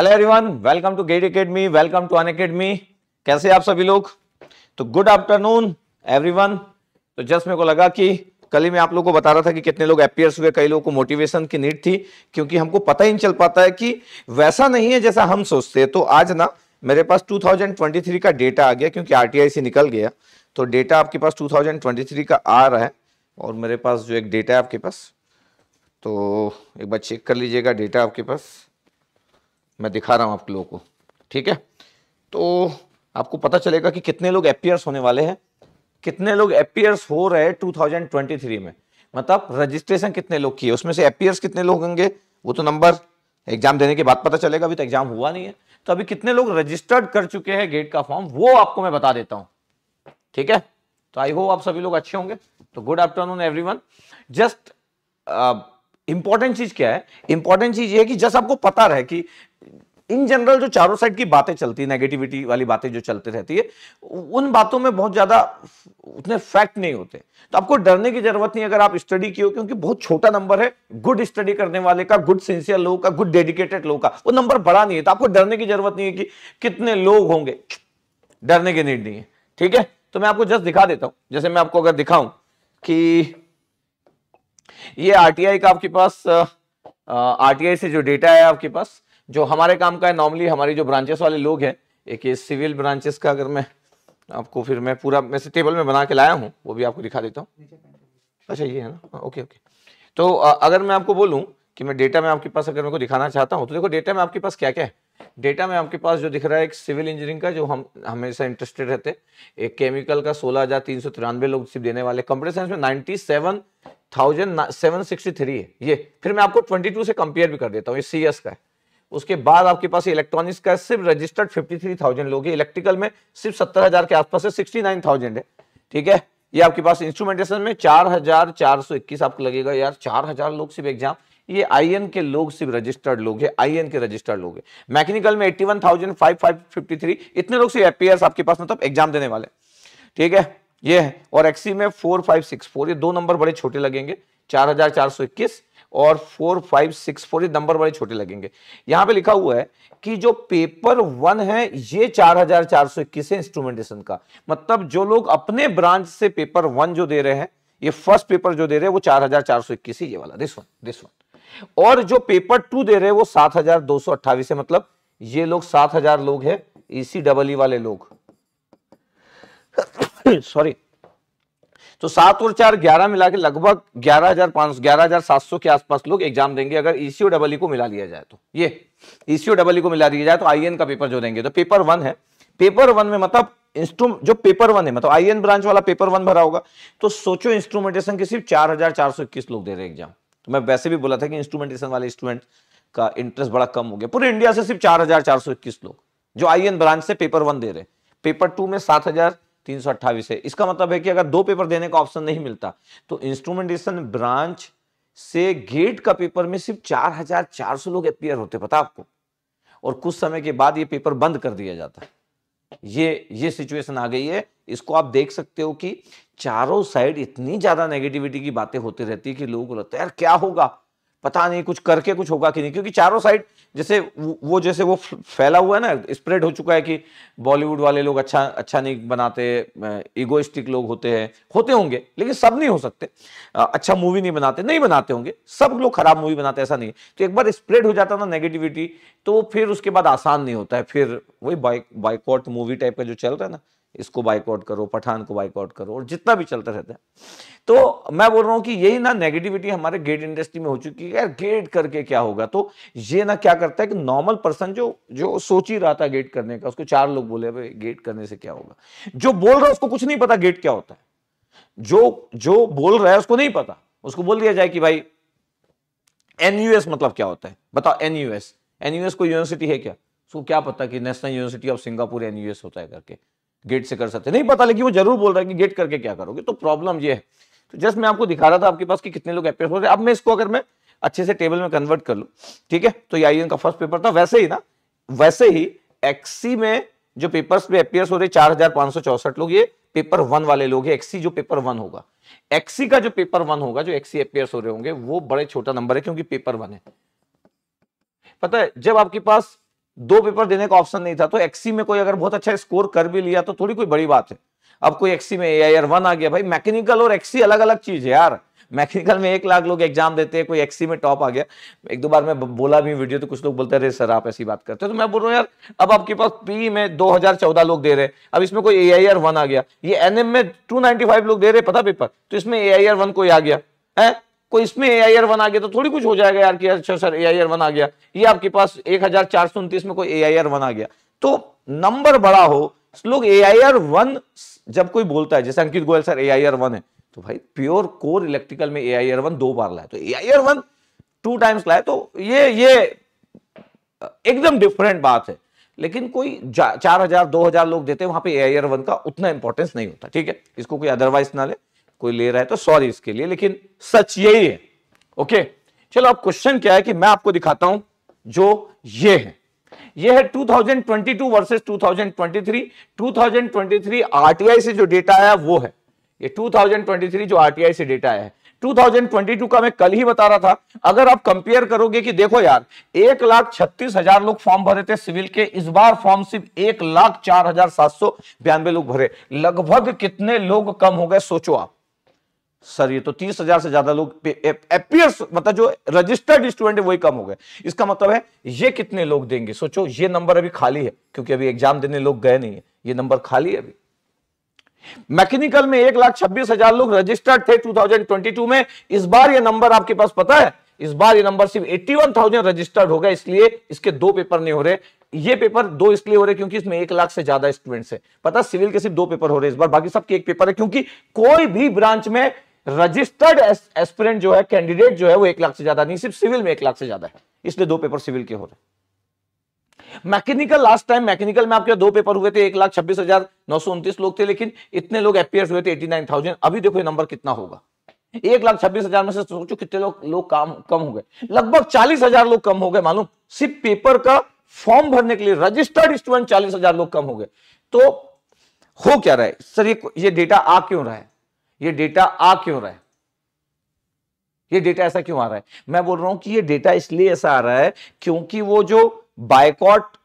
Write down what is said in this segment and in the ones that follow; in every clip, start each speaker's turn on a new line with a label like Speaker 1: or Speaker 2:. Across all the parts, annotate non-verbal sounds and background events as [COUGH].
Speaker 1: Hello everyone welcome to GATE academy welcome to Unacademy कैसे आप सभी लोग तो गुड आफ्टरनून एवरीवन तो जस्ट मेरे को लगा कि कल ही मैं आप लोगों को बता रहा था कि कितने लोग एपियर्स हुए कई लोगों को मोटिवेशन की नीड थी क्योंकि हमको पता ही नहीं चल पाता है कि वैसा नहीं है जैसा हम सोचते हैं तो आज ना मेरे पास 2023 का डेटा आ गया क्योंकि आरटीआई से निकल गया तो डेटा आपके पास 2023 का आ रहा है और मेरे पास जो एक डेटा है आपके पास तो एक बार चेक कर लीजिएगा डेटा आपके पास मैं दिखा रहा हूँ आप लोगों को ठीक है तो आपको पता चलेगा कि कितने लोग अपियर्स होने वाले हैं कितने लोग अपियर्स हो रहे 2023 में मतलब रजिस्ट्रेशन कितने लोग किए उसमें से अपियर्स कितने लोग होंगे वो तो नंबर एग्जाम देने के बाद पता चलेगा अभी तो एग्जाम हुआ नहीं है तो अभी कितने लोग रजिस्टर्ड कर चुके हैं गेट का फॉर्म वो आपको मैं बता देता हूँ ठीक है तो आई होप आप सभी लोग अच्छे होंगे तो good afternoon everyone just important चीज क्या है इंपॉर्टेंट चीज ये कि जस्ट आपको पता रहे कि इन जनरल जो चारों साइड की बातें चलती है नेगेटिविटी वाली बातें जो चलती रहती है उन बातों में बहुत ज्यादा उतने फैक्ट नहीं होते तो आपको डरने की जरूरत नहीं अगर आप स्टडी की हो क्योंकि बहुत छोटा नंबर है गुड स्टडी करने वाले का गुड सिंसियर लोगों का गुड डेडिकेटेड लोगों का वो नंबर बड़ा नहीं है तो आपको डरने की जरूरत नहीं है कि कितने लोग होंगे डरने की नीड नहीं है ठीक है तो मैं आपको जस्ट दिखा देता हूं जैसे मैं आपको अगर दिखाऊं कि ये आरटीआई का आपके पास आरटीआई से जो डेटा है आपके पास जो हमारे काम का है नॉर्मली हमारी जो ब्रांचेस वाले लोग हैं एक ये सिविल ब्रांचेस का अगर मैं आपको फिर मैं पूरा मैं टेबल में बना के लाया हूँ वो भी आपको दिखा देता हूँ अच्छा ये है ना ओके हाँ, ओके तो अगर मैं आपको बोलूँ कि मैं डेटा में आपके पास अगर मेरे को दिखाना चाहता हूँ तो देखो डेटा में आपके पास क्या क्या है डेटा में आपके पास जो दिख रहा है एक सिविल इंजीनियरिंग का जो हम हमेशा इंटरेस्टेड रहते एक केमिकल का सोलह हजार तीन सौ तिरानवे लोग सिर्फ देने वाले कंप्यूटर साइंस में ninety seven thousand seven sixty three है ये फिर मैं आपको ट्वेंटी टू से कंपेयर भी कर देता हूँ ये सी एस का है उसके बाद आपके पास इलेक्ट्रॉनिक्स का सिर्फ रजिस्टर्ड फिफ्टी थ्री थाउजेंड लोग इलेक्ट्रिकल में सिर्फ सत्तर हजार के आसपास है सिक्सटी नाइन थाउजेंड है ठीक है ये आपके पास इंस्ट्रूमेंटेशन में चार हजार चार सौ इक्कीस आपको लगेगा यार चार हजार लोग सिर्फ एग्जाम ये आईएन के लोग सिर्फ रजिस्टर्ड लोग हैं आईएन के रजिस्टर्ड लोग हैं मैकेनिकल में eighty one thousand five five fifty three इतने लोग सिर्फ एपीएस आपके पास मतलब तो एग्जाम देने वाले ठीक है ये है और एक्सी में फोर फाइव सिक्स फोर ये दो नंबर बड़े छोटे लगेंगे चार चार हजार सौ इक्कीस और फोर फाइव सिक्स फोर ये नंबर बड़े छोटे लगेंगे यहां पे लिखा हुआ है कि जो पेपर वन है ये चार चार हजार सौ इक्कीस है इंस्ट्रूमेंटेशन का मतलब जो लोग अपने ब्रांच से पेपर वन जो दे रहे हैं ये फर्स्ट पेपर जो दे रहे हैं वो चार चार हजार 4421 है ये वाला दिस वन दिस वन और जो पेपर टू दे रहे वो सात हजार दो सौ अट्ठावी है मतलब ये लोग सात हजार लोग हैं ईसी डबल ई वाले लोग सॉरी [COUGHS] तो सात और चार ग्यारह मिला के लगभग ग्यारह हजार पांच ग्यारह हजार सात सौ के आसपास लोग एग्जाम देंगे अगर ईसीओ डबल ई को मिला लिया जाए तो ये ईसीओ डबल ई को मिला दिया जाए तो आईएन का पेपर जो देंगे तो पेपर वन है पेपर वन में मतलब जो पेपर वन है मतलब आई ब्रांच वाला पेपर वन भरा होगा तो सोचो इंस्ट्रूमेंटेशन के सिर्फ चार हजार चार सौ इक्कीस लोग दे रहे एग्जाम तो मैं वैसे भी बोला था कि इंस्ट्रूमेंटेशन वाले स्टूडेंट का इंटरेस्ट बड़ा कम हो गया पूरे इंडिया से सिर्फ चार हजार चार सौ इक्कीस लोग जो आई एन ब्रांच से पेपर वन दे रहे पेपर टू में सात हजार तीन सौ है इसका मतलब है कि अगर दो पेपर देने का ऑप्शन नहीं मिलता तो इंस्ट्रूमेंटेशन ब्रांच से गेट का पेपर में सिर्फ चार हजार चार सौ लोग अपियर होते पता आपको और कुछ समय के बाद ये पेपर बंद कर दिया जाता है ये ये सिचुएशन आ गई है इसको आप देख सकते हो कि चारों साइड इतनी ज्यादा नेगेटिविटी की बातें होती रहती है कि लोगों को लगता है यार क्या होगा पता नहीं कुछ करके कुछ होगा कि नहीं क्योंकि चारों साइड जैसे वो जैसे वो फैला हुआ है ना स्प्रेड हो चुका है कि बॉलीवुड वाले लोग अच्छा अच्छा नहीं बनाते इगोइस्टिक लोग होते हैं होते होंगे लेकिन सब नहीं हो सकते अच्छा मूवी नहीं बनाते नहीं बनाते होंगे सब लोग खराब मूवी बनाते ऐसा नहीं तो एक बार स्प्रेड हो जाता ना नेगेटिविटी तो फिर उसके बाद आसान नहीं होता है फिर वही बाइक बाइकॉट मूवी टाइप का जो चल रहा है ना इसको बाइकआउट करो पठान को बाइकआउट करो और जितना भी चलता रहता है तो मैं बोल रहा हूं कि यही ना नेगेटिविटी हमारे गेट इंडस्ट्री में हो चुकी है यार गेट करके क्या होगा तो ये ना क्या करता है कि नॉर्मल पर्सन जो जो सोच ही रहा था गेट करने का उसको चार लोग बोले भाई गेट करने से क्या होगा जो बोल रहा है उसको कुछ नहीं पता गेट क्या होता है जो जो बोल रहा है उसको नहीं पता उसको बोल दिया जाए कि भाई एनयूएस मतलब क्या होता है बताओ एनयूएस एनयूएस कोई यूनिवर्सिटी है क्या उसको क्या पता कि National University of Singapore NUS होता है करके गेट से कर सकते नहीं पता लेकिन वो जरूर बोल रहा है कि गेट करके क्या करोगे तो प्रॉब्लम ये है तो जस्ट मैं आपको दिखा रहा था आपके पास कि कितने लोग अपेयर हो रहे हैं अब मैं इसको अगर मैं अच्छे से टेबल में कन्वर्ट कर लूँ ठीक है तो ये आई का फर्स्ट पेपर था वैसे ही ना वैसे ही एक्सी में जो पेपर्स में अपेयर हो रहे चार लोग ये पेपर वन वाले लोग हैं एक्सी जो पेपर वन होगा एक्सी का जो पेपर वन होगा जो एक्सी अपेयर हो रहे होंगे वो बड़े छोटा नंबर है क्योंकि पेपर वन है पता है जब आपके पास दो पेपर देने का ऑप्शन नहीं था तो एक्सी में कोई अगर बहुत अच्छा स्कोर कर भी लिया तो थोड़ी कोई बड़ी बात है अब कोई एक्सी में ए वन आ गया भाई मैकेनिकल और एक्सी अलग अलग चीज है यार मैकेनिकल में एक लाख लोग एग्जाम देते हैं कोई एक्सी में टॉप आ गया एक दो बार मैं बोला भी वीडियो तो कुछ लोग बोलते रहे सर आप ऐसी बात करते हैं तो मैं बोल रहा हूँ यार अब आपके पास पी में 2014 लोग दे रहे हैं अब इसमें कोई ए आई आर वन आ गया ये एनएम में फाइव लोग दे रहे पता पेपर तो इसमें ए आई आर वन कोई आ गया है कोई इसमें ए आई वन आ गया तो थोड़ी कुछ हो जाएगा यार कि अच्छा सर ए आई वन आ गया ये आपके पास एक हजार चार सौ उन्तीस में कोई ए आई वन आ गया तो नंबर बड़ा हो लोग ए आई आर वन जब कोई बोलता है जैसे Ankit Goyal sir A I R one है तो भाई प्योर कोर इलेक्ट्रिकल में ए आई आर वन दो बार लाए तो A I R one two times लाए तो ये ये एकदम डिफरेंट बात है लेकिन कोई चार हजार दो हजार लोग देते हैं वहां पे ए आई आर वन का उतना इंपॉर्टेंस नहीं होता ठीक है इसको कोई अदरवाइज ना ले कोई ले रहा है तो सॉरी इसके लिए लेकिन सच यही है ओके चलो अब क्वेश्चन क्या है कि मैं आपको दिखाता हूं जो ये है ये है 2022 थाउजेंड वर्सेस 2023 2023 आरटीआई से जो डेटा आया वो है ये 2023 जो आरटीआई से डेटा आया है 2022 का मैं कल ही बता रहा था अगर आप कंपेयर करोगे कि देखो यार एक लाख छत्तीस हजार लोग फॉर्म भरे थे सिविल के इस बार फॉर्म सिर्फ एक लाख चार हजार सात सौ बयानबे लोग भरे लगभग कितने लोग कम हो गए सोचो आप सर ये तो तीस हजार से ज्यादा लोग अपियर्स मतलब जो रजिस्टर्ड स्टूडेंट है वही कम हो गए इसका मतलब है ये कितने लोग देंगे सोचो ये नंबर अभी खाली है क्योंकि अभी एग्जाम देने लोग गए नहीं है ये नंबर खाली है अभी मैकेनिकल में एक लाख छब्बीस हजार लोग रजिस्टर्ड थे 2022 में इस बार ये नंबर आपके पास पता है इस बार ये नंबर सिर्फ 81,000 रजिस्टर्ड होगा इसलिए इसके दो पेपर नहीं हो रहे ये पेपर दो इसलिए हो रहे क्योंकि इसमें एक लाख से ज्यादा स्टूडेंट्स है पता सिविल के सिर्फ दो पेपर हो रहे इस बार बाकी सबके एक पेपर है क्योंकि कोई भी ब्रांच में रजिस्टर्ड एस्पिरेंट जो है कैंडिडेट जो है वो एक लाख से ज्यादा नहीं सिर्फ सिविल में एक लाख से ज्यादा है इसलिए दो पेपर सिविल के हो रहे मैकेनिकल लास्ट टाइम मैकेनिकल में आपके दो पेपर हुए थे एक लाख छब्बीस हजार नौ सौ उन्तीस लोग थे लेकिन इतने लोग अपियर हुए थे एटी नाइन थाउजेंड अभी देखो ये नंबर कितना होगा एक लाख छब्बीस हजार में से सोचो कितने लोग लोग काम कम हो गए लगभग चालीस हजार लोग कम हो गए मालूम सिर्फ पेपर का फॉर्म भरने के लिए रजिस्टर्ड स्टूडेंट चालीस हजार लोग कम हो गए तो हो क्या रहा है सर ये डेटा आ क्यों रहा है ये डेटा आ क्यों रहा है ये डेटा ऐसा क्यों आ रहा है मैं बोल रहा हूं कि ये डेटा इसलिए ऐसा आ रहा है क्योंकि वो जो बायकॉट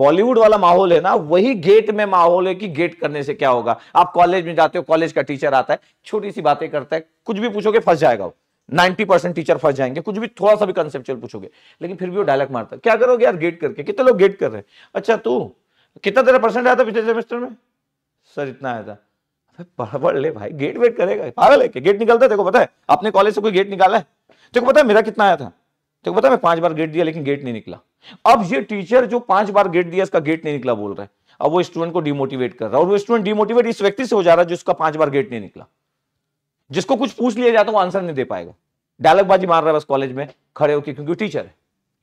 Speaker 1: बॉलीवुड वाला माहौल है ना वही गेट में माहौल है कि गेट करने से क्या होगा आप कॉलेज में जाते हो कॉलेज का टीचर आता है छोटी सी बातें करता है कुछ भी पूछोगे फंस जाएगा वो 90 परसेंट टीचर फंस जाएंगे कुछ भी थोड़ा सा भी कंसेप्चुअल पूछोगे लेकिन फिर भी वो डायलॉग मारता है क्या करोगे यार गेट करके कितने लोग गेट कर रहे हैं अच्छा तू कितना तेरा परसेंट आया था पिछले सेमेस्टर में सर इतना आया था पढ़ ले भाई गेट वेट करेगा पागल है गेट निकलता है पता है अपने कॉलेज से कोई गेट निकाला है देखो पता है मेरा कितना आया था देखो पता है मैं पांच बार गेट दिया लेकिन गेट नहीं निकला अब ये टीचर जो पांच बार गेट दिया इसका गेट नहीं निकला बोल रहा है अब वो स्टूडेंट को डिमोटिवेट कर रहा है और वो स्टूडेंट डिमोटिवेट इस व्यक्ति से हो जा रहा है जिसका पांच बार गेट नहीं निकला जिसको कुछ पूछ लिया जाता वो आंसर नहीं दे पाएगा डायलॉगबाजी मार रहा है बस कॉलेज में खड़े होकर क्योंकि टीचर है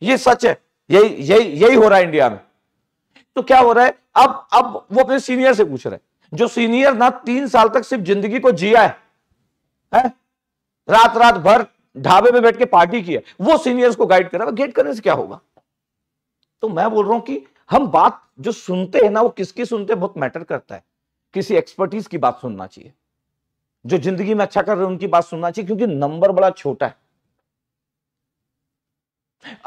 Speaker 1: ये सच है यही यही यही हो रहा है इंडिया में तो क्या हो रहा है अब अब वो अपने सीनियर से पूछ रहे है जो सीनियर ना तीन साल तक सिर्फ जिंदगी को जिया है, है? रात रात भर ढाबे में बैठ के पार्टी की है वो सीनियर्स को गाइड कर रहा है करने से क्या होगा तो मैं बोल रहा हूं कि हम बात जो सुनते हैं ना वो किसकी सुनते बहुत मैटर करता है किसी एक्सपर्टीज की बात सुनना चाहिए जो जिंदगी में अच्छा कर रहे हैं उनकी बात सुनना चाहिए क्योंकि नंबर बड़ा छोटा है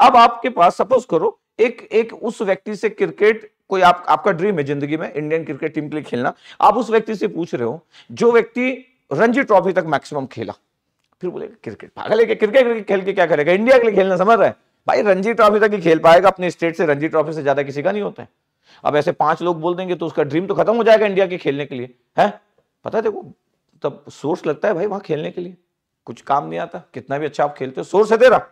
Speaker 1: अब आपके पास सपोज करो एक एक उस व्यक्ति से क्रिकेट कोई आप आपका ड्रीम है जिंदगी में इंडियन क्रिकेट टीम के लिए खेलना आप उस व्यक्ति से पूछ रहे हो जो व्यक्ति रणजी ट्रॉफी तक मैक्सिमम खेला फिर बोले क्रिकेट पागल है क्रिकेट क्रिकेट खेल के क्या करेगा इंडिया के लिए खेलना समझ रहे भाई रणजी ट्रॉफी तक ही खेल पाएगा अपने स्टेट से रणजी ट्रॉफी से ज्यादा किसी का नहीं होता है अब ऐसे पांच लोग बोल देंगे तो उसका ड्रीम तो खत्म हो जाएगा इंडिया के खेलने के लिए है पता है देखो तब सोर्स लगता है भाई वहां खेलने के लिए कुछ काम नहीं आता कितना भी अच्छा आप खेलते हो सोर्स है तेरा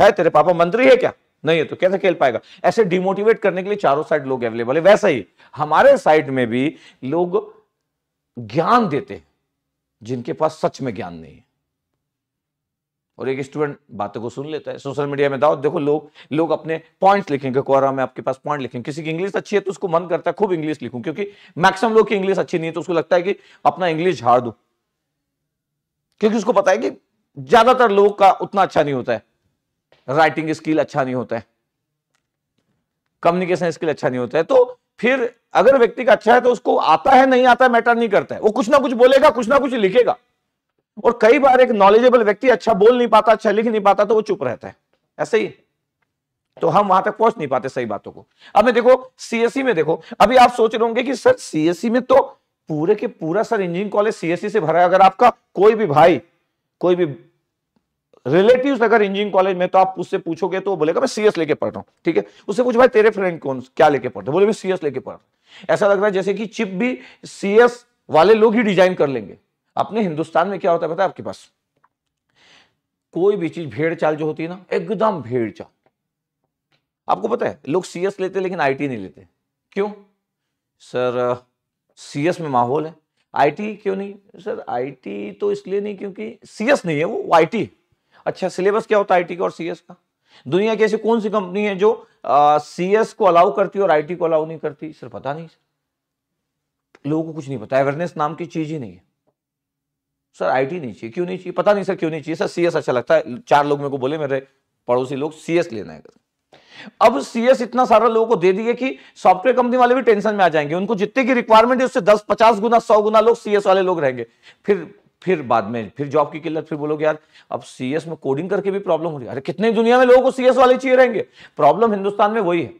Speaker 1: है तेरे पापा मंत्री है क्या नहीं है तो कैसे खेल पाएगा ऐसे डिमोटिवेट करने के लिए चारों साइड लोग अवेलेबल है वैसे ही हमारे साइड में भी लोग ज्ञान देते हैं जिनके पास सच में ज्ञान नहीं है और एक स्टूडेंट बातों को सुन लेता है सोशल मीडिया में दाओ देखो लोग लोग अपने पॉइंट्स लिखेंगे कोरा में आपके पास पॉइंट लिखेंगे किसी की इंग्लिश अच्छी है तो उसको मन करता है खूब इंग्लिश लिखूं क्योंकि मैक्सिमम लोग की इंग्लिश अच्छी नहीं है तो उसको लगता है कि अपना इंग्लिश झाड़ दू क्योंकि उसको पता है कि ज्यादातर लोग का उतना अच्छा नहीं होता है राइटिंग स्किल अच्छा नहीं होता है कम्युनिकेशन स्किल अच्छा नहीं होता है तो फिर अगर व्यक्ति का अच्छा है तो उसको आता है नहीं आता है मैटर नहीं करता है वो कुछ ना कुछ बोलेगा कुछ ना कुछ लिखेगा और कई बार एक नॉलेजेबल व्यक्ति अच्छा बोल नहीं पाता अच्छा लिख नहीं पाता तो वो चुप रहता है ऐसे ही तो हम वहां तक पहुंच नहीं पाते सही बातों को अब मैं देखो सीएससी e में देखो अभी आप सोच रहे होंगे कि सर सीएससी e में तो पूरे के पूरा सर इंजीनियरिंग कॉलेज सीएससी से भरा है अगर आपका कोई भी भाई कोई भी रिलेटिव अगर इंजीनियरिंग कॉलेज में तो आप उससे पूछोगे तो बोलेगा मैं सीएस लेके पढ़ रहा हूँ ठीक है उससे पूछ भाई तेरे फ्रेंड कौन क्या लेके पढ़ते बोले मैं सीएस लेके पढ़ ऐसा लग रहा है जैसे कि चिप भी सीएस वाले लोग ही डिजाइन कर लेंगे अपने हिंदुस्तान में क्या होता है पता है आपके पास कोई भी चीज भेड़ चाल जो होती है ना एकदम भेड़ चाल आपको पता है लोग सीएस लेते लेकिन आईटी नहीं लेते क्यों सर सीएस में माहौल है आईटी क्यों नहीं सर आईटी तो इसलिए नहीं क्योंकि सीएस नहीं है वो आईटी है अच्छा सिलेबस क्या होता है आई का और सीएस का दुनिया की ऐसी कौन सी कंपनी है जो सीएस को अलाउ करती है और आईटी को अलाउ नहीं करती सर पता नहीं सर लोगों को कुछ नहीं पता अवेयरनेस नाम की चीज ही नहीं है सर आईटी नहीं चाहिए क्यों नहीं चाहिए पता नहीं सर क्यों नहीं चाहिए सर सीएस अच्छा लगता है चार लोग मेरे को बोले मेरे पड़ोसी लोग सीएस लेना है अब सीएस इतना सारा लोगों को दे दिए कि सॉफ्टवेयर कंपनी वाले भी टेंशन में आ जाएंगे उनको जितने की रिक्वायरमेंट है उससे दस पचास गुना सौ गुना लोग सीएस वाले लोग रहेंगे फिर फिर बाद में फिर जॉब की किल्लत फिर बोलोगे यार अब सीएस में कोडिंग करके भी प्रॉब्लम हो रही है अरे कितने दुनिया में लोगों को सीएस वाले चाहिए रहेंगे प्रॉब्लम हिंदुस्तान में वही है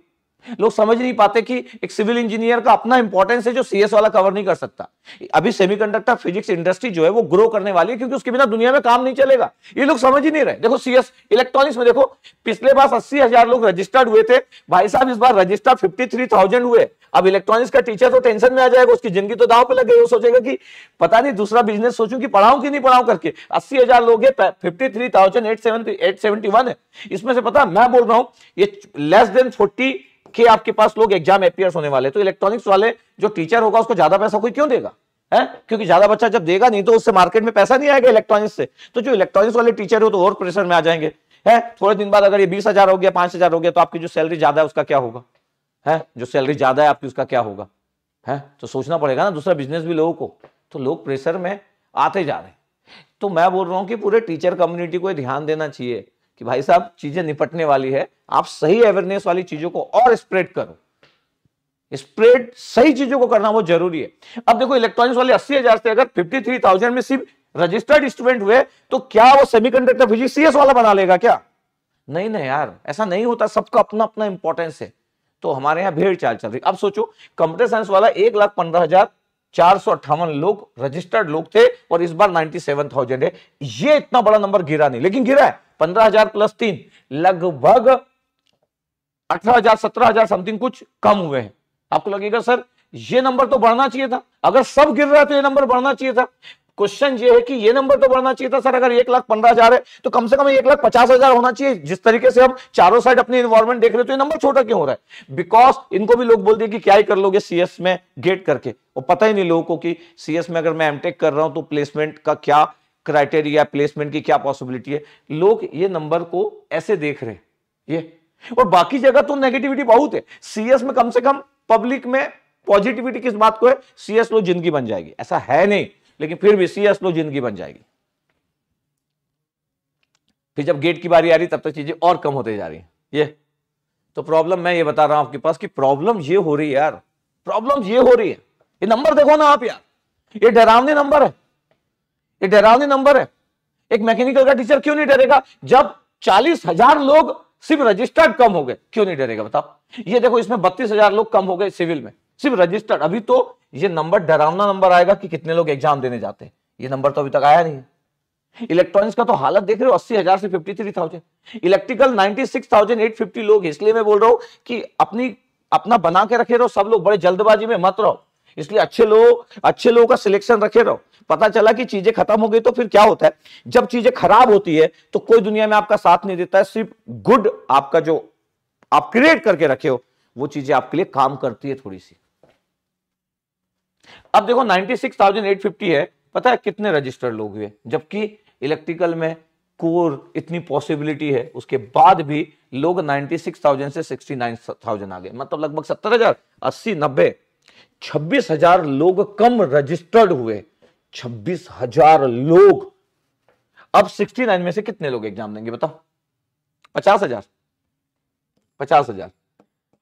Speaker 1: लोग समझ नहीं पाते कि एक सिविल इंजीनियर का अपना इंपॉर्टेंस है जो सीएस वाला कवर नहीं कर सकता अभी सेमीकंडक्टर फिजिक्स इंडस्ट्री जो है वो ग्रो करने वाली है क्योंकि उसके बिना दुनिया में काम नहीं चलेगा ये लोग समझ ही नहीं रहे देखो सीएस इलेक्ट्रॉनिक्स में देखो पिछले बार अस्सी हजार लोग रजिस्टर्ड हुए थे भाई साहब इस बार रजिस्टर फिफ्टी हुए अब इलेक्ट्रॉनिक्स का टीचर तो टेंशन में आ जाएगा उसकी जिंदगी तो दाव पर लग गई वो सोचेगा कि पता नहीं दूसरा बिजनेस सोचूं कि पढ़ाऊं कि नहीं पढ़ाऊं करके अस्सी हजार लोग fifty three thousand eight seven eight seventy one है इसमें से पता मैं बोल रहा हूँ ये लेस देन फोर्टी कि आपके पास लोग एग्जाम अपियर्स होने वाले तो इलेक्ट्रॉनिक्स वाले जो टीचर होगा उसको ज्यादा पैसा कोई क्यों देगा है क्योंकि ज्यादा बच्चा जब देगा नहीं तो उससे मार्केट में पैसा नहीं आएगा इलेक्ट्रॉनिक्स से तो जो इलेक्ट्रॉनिक्स वाले टीचर हो तो और प्रेशर में आ जाएंगे है थोड़े दिन बाद अगर ये बीस हजार हो गया पांच हजार हो गया तो आपकी जो सैलरी ज्यादा है उसका क्या होगा है जो सैलरी ज्यादा है आपकी उसका क्या होगा है तो सोचना पड़ेगा ना दूसरा बिजनेस भी लोगों को तो लोग प्रेशर में आते जा रहे हैं तो मैं बोल रहा हूँ कि पूरे टीचर कम्युनिटी को ध्यान देना चाहिए कि भाई साहब चीजें निपटने वाली है आप सही अवेयरनेस वाली चीजों को और स्प्रेड करो स्प्रेड सही चीजों को करना बहुत जरूरी है अब देखो इलेक्ट्रॉनिक्स वाले अस्सी हजार से अगर फिफ्टी थ्री थाउजेंड में सिर्फ रजिस्टर्ड स्टूडेंट हुए तो क्या वो कंडक्टर फिजिक्स सीएस वाला बना लेगा क्या नहीं नहीं यार ऐसा नहीं होता सबका अपना अपना इंपॉर्टेंस है तो हमारे यहाँ भेड़ चाल चल रही अब सोचो कंप्यूटर साइंस वाला एक लाख पंद्रह हजार चार सौ अट्ठावन लोग रजिस्टर्ड लोग थे और इस बार नाइनटी सेवन थाउजेंड है ये इतना बड़ा नंबर गिरा नहीं लेकिन गिरा है पंद्रह हजार प्लस तीन लगभग अठारह हजार सत्रह हजार समथिंग कुछ कम हुए हैं आपको लगेगा सर ये नंबर तो बढ़ना चाहिए था अगर सब गिर रहा है तो ये नंबर बढ़ना चाहिए था क्वेश्चन ये है कि ये नंबर तो बढ़ना चाहिए था सर अगर एक लाख पंद्रह हजार है तो कम से कम एक लाख पचास हजार होना चाहिए जिस तरीके से हम चारों साइड अपने इन्वायरमेंट देख रहे तो ये नंबर छोटा क्यों हो रहा है बिकॉज इनको भी लोग बोलते हैं कि क्या ही कर लोगे सीएस में गेट करके और पता ही नहीं लोगों को कि सीएस में अगर मैं एमटेक कर रहा हूं तो प्लेसमेंट का क्या क्राइटेरिया प्लेसमेंट की क्या पॉसिबिलिटी है लोग ये नंबर को ऐसे देख रहे हैं ये और बाकी जगह तो नेगेटिविटी बहुत है सीएस में कम से कम पब्लिक में पॉजिटिविटी किस बात को है सीएस लो जिंदगी बन जाएगी ऐसा है नहीं लेकिन फिर भी सीएस लो जिंदगी बन जाएगी फिर जब गेट की बारी आ रही तब तक चीजें और कम होते जा रही है ये तो प्रॉब्लम मैं ये बता रहा हूं आपके पास कि प्रॉब्लम ये हो रही है यार प्रॉब्लम ये हो रही है ये नंबर देखो ना आप यार ये डरावने नंबर है ये डरावनी नंबर है एक मैकेनिकल का टीचर क्यों नहीं डरेगा जब चालीस हजार लोग सिर्फ रजिस्टर्ड कम हो गए क्यों नहीं डरेगा बताओ ये देखो इसमें बत्तीस हजार लोग कम हो गए सिविल में सिर्फ रजिस्टर्ड अभी तो ये नंबर डरावना नंबर आएगा कि कितने लोग एग्जाम देने जाते हैं ये नंबर तो अभी तक आया नहीं है इलेक्ट्रॉनिक्स का तो हालत देख रहे हो अस्सी हजार से fifty three thousand electrical ninety six thousand eight fifty लोग इसलिए मैं बोल रहा हूं कि अपनी अपना बना के रखे रहो सब लोग बड़े जल्दबाजी में मत रहो इसलिए अच्छे लोग अच्छे लोगों का सिलेक्शन रखे रहो पता चला कि चीजें खत्म हो गई तो फिर क्या होता है जब चीजें खराब होती है तो कोई दुनिया में आपका साथ नहीं देता है सिर्फ गुड आपका जो आप क्रिएट करके रखे हो वो चीजें आपके लिए काम करती है थोड़ी सी अब देखो 96,850 है पता है कितने रजिस्टर्ड लोग हुए जबकि इलेक्ट्रिकल में कोर इतनी पॉसिबिलिटी है उसके बाद भी लोग 96,000 से 69,000 आ गए मतलब लगभग 70,000 80 90 छब्बीस हजार लोग कम रजिस्टर्ड हुए छब्बीस हजार लोग अब सिक्सटी नाइन में से कितने लोग एग्जाम देंगे बताओ पचास हजार पचास हजार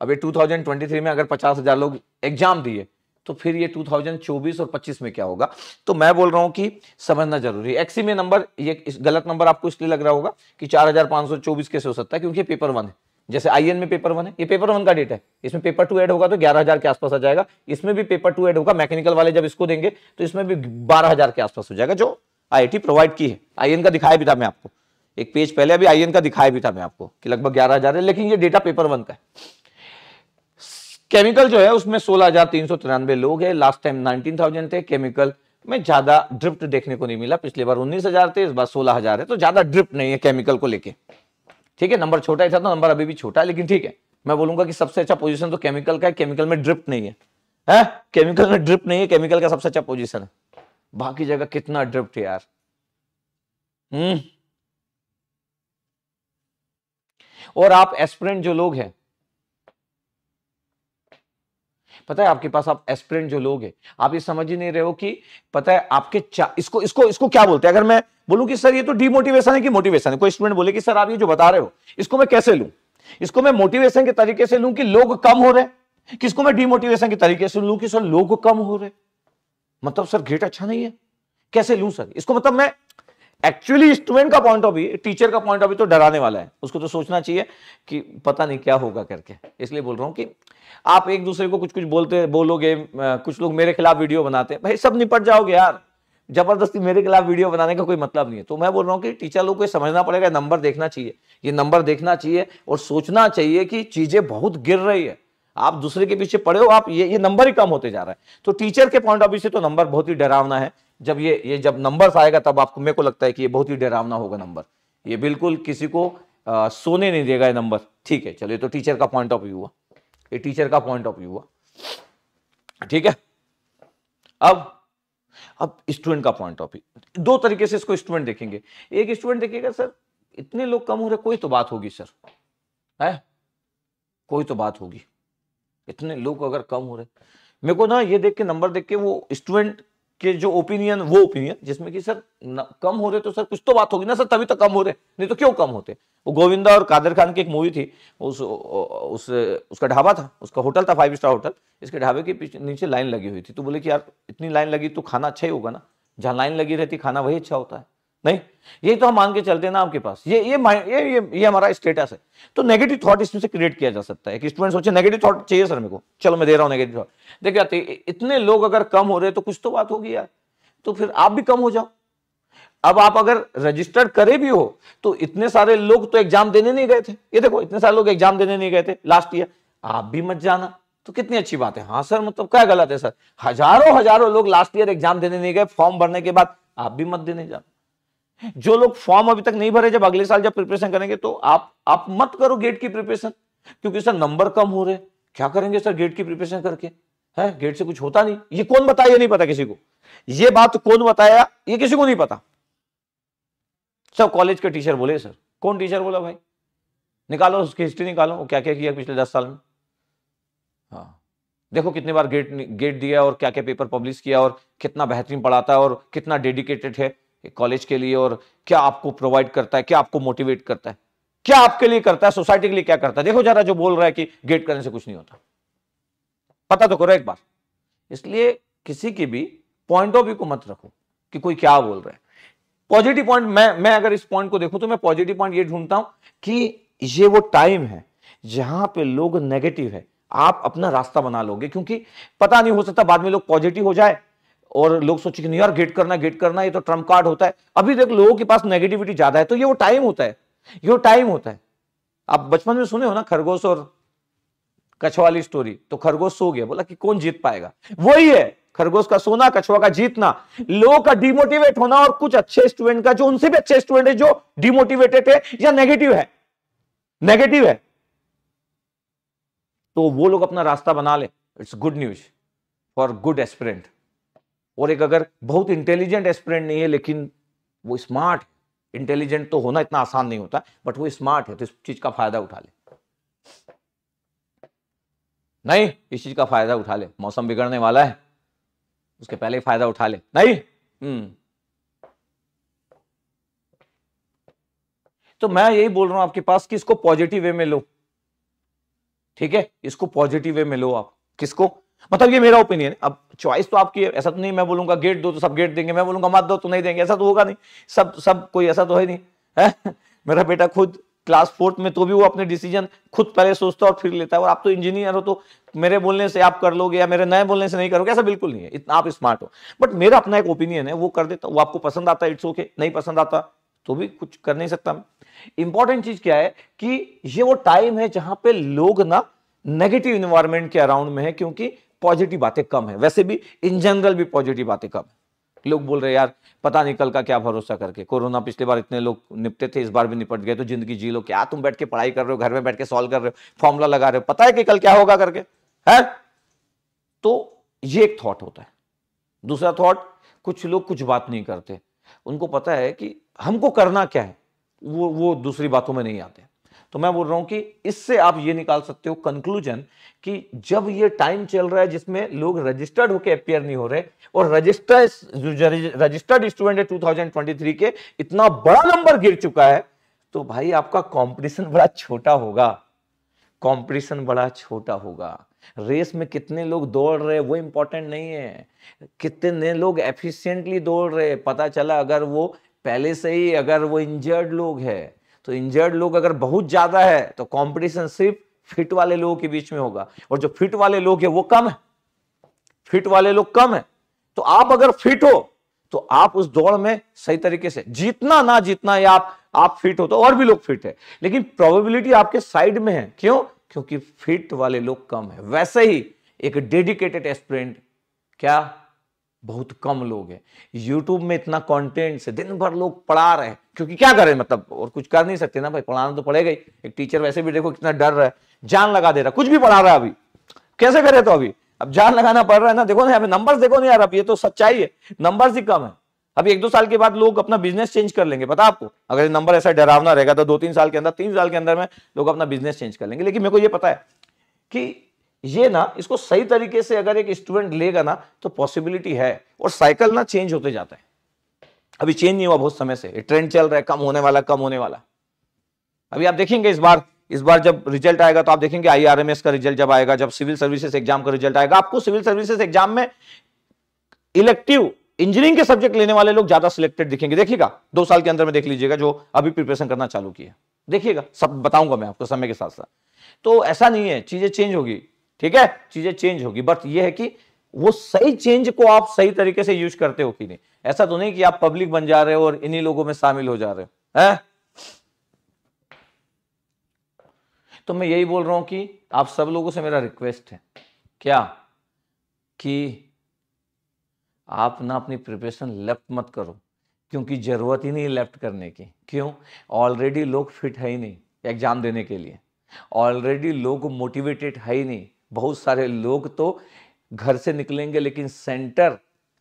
Speaker 1: अब ये 2023 में अगर पचास हजार लोग एग्जाम दिए तो फिर ये 2024 और 25 में क्या होगा तो मैं बोल रहा हूं कि समझना जरूरी है एक्सी e में नंबर ये गलत नंबर आपको इसलिए लग रहा होगा कि चार हजार पांच सौ चौबीस कैसे हो सकता है क्योंकि पेपर वन है जैसे आई में पेपर वन है ये पेपर वन का डेट है इसमें पेपर टू एड होगा तो ग्यारह हजार के आसपास आ जाएगा इसमें भी पेपर टू एड होगा मैकेनिकल वाले जब इसको देंगे तो इसमें भी बारह हजार के आसपास हो जाएगा जो आई प्रोवाइड की है आई का दिखाया भी था मैं आपको एक पेज पहले अभी आई का दिखाया भी था मैं आपको कि लगभग ग्यारह हजार है लेकिन ये डेटा पेपर वन का है केमिकल जो है उसमें सोलह लोग है लास्ट टाइम नाइनटीन थे केमिकल में ज्यादा ड्रिप्ट देखने को नहीं मिला पिछले बार उन्नीस थे इस बार सोलह है तो ज्यादा ड्रिप्ट नहीं है केमिकल को लेकर ठीक है नंबर छोटा ही था तो नंबर अभी भी छोटा है लेकिन ठीक है मैं बोलूंगा कि सबसे अच्छा पोजीशन तो केमिकल का है केमिकल में ड्रिप नहीं है है केमिकल में ड्रिप नहीं है केमिकल का सबसे अच्छा पोजीशन है बाकी जगह कितना ड्रिप्ट है यार हम्म और आप एस्पिरेंट जो लोग हैं पता है आपके पास आप एस्पिरेंट जो लोग हैं आप ये समझ ही नहीं रहे हो कि पता है आपके इसको इसको इसको क्या बोलते हैं अगर मैं बोलूं कि सर ये तो डीमोटिवेशन है कि मोटिवेशन है कोई स्टूडेंट बोले कि सर आप ये जो बता रहे हो इसको मैं कैसे लूं इसको मैं मोटिवेशन के तरीके से लूं कि लोग कम हो रहे किसको मैं डीमोटिवेशन के तरीके से लूं कि सर लोग कम हो रहे मतलब सर ग्रेट अच्छा नहीं है कैसे लूं सर इसको मतलब मैं एक्चुअली स्टूडेंट का पॉइंट ऑफ व्यू टीचर का पॉइंट ऑफ व्यू तो डराने वाला है उसको तो सोचना चाहिए कि पता नहीं क्या होगा करके इसलिए बोल रहा हूँ कि आप एक दूसरे को कुछ कुछ बोलते बोलोगे कुछ लोग मेरे खिलाफ वीडियो बनाते हैं भाई सब निपट जाओगे यार जबरदस्ती मेरे खिलाफ वीडियो बनाने का कोई मतलब नहीं है तो मैं बोल रहा हूँ कि टीचर लोग को समझना पड़ेगा नंबर देखना चाहिए ये नंबर देखना चाहिए और सोचना चाहिए कि चीज़ें बहुत गिर रही है आप दूसरे के पीछे पड़े हो आप ये ये नंबर ही कम होते जा रहा है तो टीचर के पॉइंट ऑफ व्यू से तो नंबर बहुत ही डरावना है जब ये ये जब नंबर आएगा तब आपको मेरे को लगता है कि ये बहुत ही डरावना होगा नंबर ये बिल्कुल किसी को आ, सोने नहीं देगा ये नंबर ठीक है चलिए तो टीचर का पॉइंट ऑफ व्यू हुआ ये टीचर का पॉइंट ऑफ व्यू हुआ ठीक है अब अब स्टूडेंट का पॉइंट ऑफ व्यू दो तरीके से इसको स्टूडेंट देखेंगे एक स्टूडेंट देखिएगा सर इतने लोग कम हो रहे कोई तो बात होगी सर है कोई तो बात होगी इतने लोग अगर कम हो रहे मेरे को ना ये देख के नंबर देख के वो स्टूडेंट के जो ओपिनियन वो ओपिनियन जिसमें कि सर कम हो रहे तो सर कुछ तो बात होगी ना सर तभी तो कम हो रहे नहीं तो क्यों कम होते वो गोविंदा और कादर खान की एक मूवी थी उस उस उसका ढाबा था उसका होटल था फाइव स्टार होटल इसके ढाबे के पीछे नीचे लाइन लगी हुई थी तो बोले कि यार इतनी लाइन लगी तो खाना अच्छा ही होगा ना जहाँ लाइन लगी रहती खाना वही अच्छा होता है नहीं ये तो हम मान के चलते हैं ना आपके पास ये ये ये ये, ये हमारा स्टेटस है तो नेगेटिव थॉट इसमें से क्रिएट किया जा सकता है कि स्टूडेंट सोचे नेगेटिव थॉट चाहिए सर मेरे को चलो मैं दे रहा हूँ नेगेटिव थॉट देखिए आते इतने लोग अगर कम हो रहे तो कुछ तो बात होगी यार तो फिर आप भी कम हो जाओ अब आप अगर रजिस्टर्ड करे भी हो तो इतने सारे लोग तो एग्जाम देने नहीं गए थे ये देखो इतने सारे लोग एग्जाम देने नहीं गए थे लास्ट ईयर आप भी मत जाना तो कितनी अच्छी बात है हाँ सर मतलब क्या गलत है सर हजारों हजारों लोग लास्ट ईयर एग्जाम देने नहीं गए फॉर्म भरने के बाद आप भी मत देने जाना जो लोग फॉर्म अभी तक नहीं भरे जब अगले साल जब प्रिपरेशन करेंगे तो आप आप मत करो गेट की प्रिपरेशन क्योंकि सर नंबर कम हो रहे क्या करेंगे सर गेट की प्रिपरेशन करके है गेट से कुछ होता नहीं ये कौन बताया नहीं पता किसी को ये बात कौन बताया ये किसी को नहीं पता सब कॉलेज के टीचर बोले सर कौन टीचर बोला भाई निकालो उसकी हिस्ट्री निकालो वो क्या क्या किया पिछले दस साल में हाँ देखो कितने बार गेट गेट दिया और क्या क्या पेपर पब्लिश किया और कितना बेहतरीन पढ़ाता है और कितना डेडिकेटेड है कॉलेज के लिए और क्या आपको प्रोवाइड करता है क्या आपको मोटिवेट करता है क्या आपके लिए करता है सोसाइटी के लिए क्या करता है देखो जरा जो बोल रहा है कि गेट करने से कुछ नहीं होता पता तो करो एक बार इसलिए किसी की भी पॉइंट ऑफ व्यू को मत रखो कि कोई क्या बोल रहा है पॉजिटिव पॉइंट मैं मैं अगर इस पॉइंट को देखूं तो मैं पॉजिटिव पॉइंट ये ढूंढता हूं कि ये वो टाइम है जहां पे लोग नेगेटिव है आप अपना रास्ता बना लोगे क्योंकि पता नहीं हो सकता बाद में लोग पॉजिटिव हो जाए और लोग सोचे कि न्यूयॉर्क गेट करना गेट करना ये तो ट्रम्प कार्ड होता है अभी देख लोगों के पास नेगेटिविटी ज्यादा है तो ये वो टाइम होता है ये वो टाइम होता है आप बचपन में सुने हो ना खरगोश और कछवाली स्टोरी तो खरगोश सो गया बोला कि कौन जीत पाएगा वही है खरगोश का सोना कछुआ का जीतना लोगों का डिमोटिवेट होना और कुछ अच्छे स्टूडेंट का जो उनसे भी अच्छे स्टूडेंट है जो डिमोटिवेटेड है या नेगेटिव है नेगेटिव है तो वो लोग अपना रास्ता बना ले it's good news for good aspirant और एक अगर बहुत इंटेलिजेंट एस्पिरेंट नहीं है लेकिन वो स्मार्ट इंटेलिजेंट तो होना इतना आसान नहीं होता बट वो स्मार्ट है तो इस चीज का फायदा उठा ले नहीं इस चीज का फायदा उठा ले मौसम बिगड़ने वाला है उसके पहले फायदा उठा ले नहीं हम्म तो मैं यही बोल रहा हूं आपके पास कि इसको पॉजिटिव वे में लो ठीक है इसको पॉजिटिव वे में लो आप किसको मतलब ये मेरा ओपिनियन अब चॉइस तो आपकी है ऐसा तो नहीं मैं बोलूंगा गेट दो तो सब गेट देंगे मैं बोलूंगा मत दो तो नहीं देंगे ऐसा तो होगा नहीं सब सब कोई ऐसा तो है नहीं है [LAUGHS] मेरा बेटा खुद क्लास फोर्थ में तो भी वो अपने डिसीजन खुद पहले सोचता और फिर लेता है और आप तो इंजीनियर हो तो मेरे बोलने से आप कर लोगे या मेरे नए बोलने से नहीं करोगे ऐसा बिल्कुल नहीं है इतना आप स्मार्ट हो बट मेरा अपना एक ओपिनियन है वो कर देता वो आपको पसंद आता है इट्स ओके नहीं पसंद आता तो भी कुछ कर नहीं सकता मैं इंपॉर्टेंट चीज क्या है कि ये वो टाइम है जहां पे लोग ना नेगेटिव इन्वायरमेंट के अराउंड में है क्योंकि पॉजिटिव बातें कम है वैसे भी इन जनरल भी पॉजिटिव बातें कम है लोग बोल रहे यार पता नहीं कल का क्या भरोसा करके कोरोना पिछले बार इतने लोग निपटे थे इस बार भी निपट गए तो जिंदगी जी लो क्या तुम बैठ के पढ़ाई कर रहे हो घर में बैठ के सॉल्व कर रहे हो फॉर्मूला लगा रहे हो पता है कि कल क्या होगा करके है तो ये एक थॉट होता है दूसरा थॉट कुछ लोग कुछ बात नहीं करते उनको पता है कि हमको करना क्या है वो वो दूसरी बातों में नहीं आते तो मैं बोल रहा हूं कि इससे आप ये निकाल सकते हो कंक्लूजन कि जब ये टाइम चल रहा है जिसमें लोग रजिस्टर्ड होकर अपियर नहीं हो रहे और रजिस्टर्ड रजिस्टर्ड स्टूडेंट है टू के इतना बड़ा नंबर गिर चुका है तो भाई आपका कॉम्पिटिशन बड़ा छोटा होगा कॉम्पिटिशन बड़ा छोटा होगा रेस में कितने लोग दौड़ रहे वो इंपॉर्टेंट नहीं है कितने लोग एफिशिएंटली दौड़ रहे पता चला अगर वो पहले से ही अगर वो इंजर्ड लोग है तो इंजर्ड लोग अगर बहुत ज्यादा है तो कॉम्पिटिशन सिर्फ फिट वाले लोगों के बीच में होगा और जो फिट वाले लोग है वो कम है फिट वाले लोग कम है तो आप अगर फिट हो तो आप उस दौड़ में सही तरीके से जीतना ना जीतना या आप आप फिट हो तो और भी लोग फिट है लेकिन प्रोबेबिलिटी आपके साइड में है क्यों क्योंकि फिट वाले लोग कम है वैसे ही एक डेडिकेटेड एस्पिरेंट क्या बहुत कम लोग हैं यूट्यूब में इतना कंटेंट है दिन भर लोग पढ़ा रहे हैं क्योंकि क्या करें मतलब और कुछ कर नहीं सकते ना भाई पढ़ाना तो पड़ेगा ही एक टीचर वैसे भी देखो कितना डर रहा है जान लगा दे रहा कुछ भी पढ़ा रहा है अभी कैसे करे तो अभी अब जान लगाना पड़ रहा है ना देखो ना अभी नंबर देखो ना यार अब ये तो सच्चाई है नंबर ही कम है अब एक दो साल के बाद लोग अपना बिजनेस चेंज कर लेंगे पता आपको अगर ये नंबर ऐसा डरावना रहेगा तो दो तीन साल के अंदर तीन साल के अंदर में लोग अपना बिजनेस चेंज कर लेंगे लेकिन मेरे को ये पता है कि ये ना इसको सही तरीके से अगर एक स्टूडेंट लेगा ना तो पॉसिबिलिटी है और साइकिल ना चेंज होते जाता है अभी चेंज नहीं हुआ बहुत समय से ट्रेंड चल रहा है कम होने वाला कम होने वाला अभी आप देखेंगे इस बार इस बार जब रिजल्ट आएगा तो आप देखेंगे आईआरएमएस का रिजल्ट जब आएगा जब सिविल सर्विसेज एग्जाम का रिजल्ट आएगा आपको सिविल सर्विसेज एग्जाम में इलेक्टिव इंजीनियरिंग के सब्जेक्ट लेने वाले लोग ज्यादा सिलेक्टेड दिखेंगे देखिएगा दो साल के अंदर में देख लीजिएगा जो अभी प्रिपरेशन करना चालू किया देखिएगा सब बताऊंगा मैं आपको समय के साथ साथ तो ऐसा नहीं है चीजें चेंज होगी ठीक है चीजें चेंज होगी बट ये है कि वो सही चेंज को आप सही तरीके से यूज करते हो कि नहीं ऐसा तो नहीं कि आप पब्लिक बन जा रहे हो और इन्हीं लोगों में शामिल हो जा रहे हो है? तो मैं यही बोल रहा हूं कि आप सब लोगों से मेरा रिक्वेस्ट है क्या कि आप ना अपनी प्रिपरेशन लेफ्ट मत करो क्योंकि ज़रूरत ही नहीं लेफ्ट करने की क्यों ऑलरेडी लोग फिट है ही नहीं एग्ज़ाम देने के लिए ऑलरेडी लोग मोटिवेटेड है ही नहीं बहुत सारे लोग तो घर से निकलेंगे लेकिन सेंटर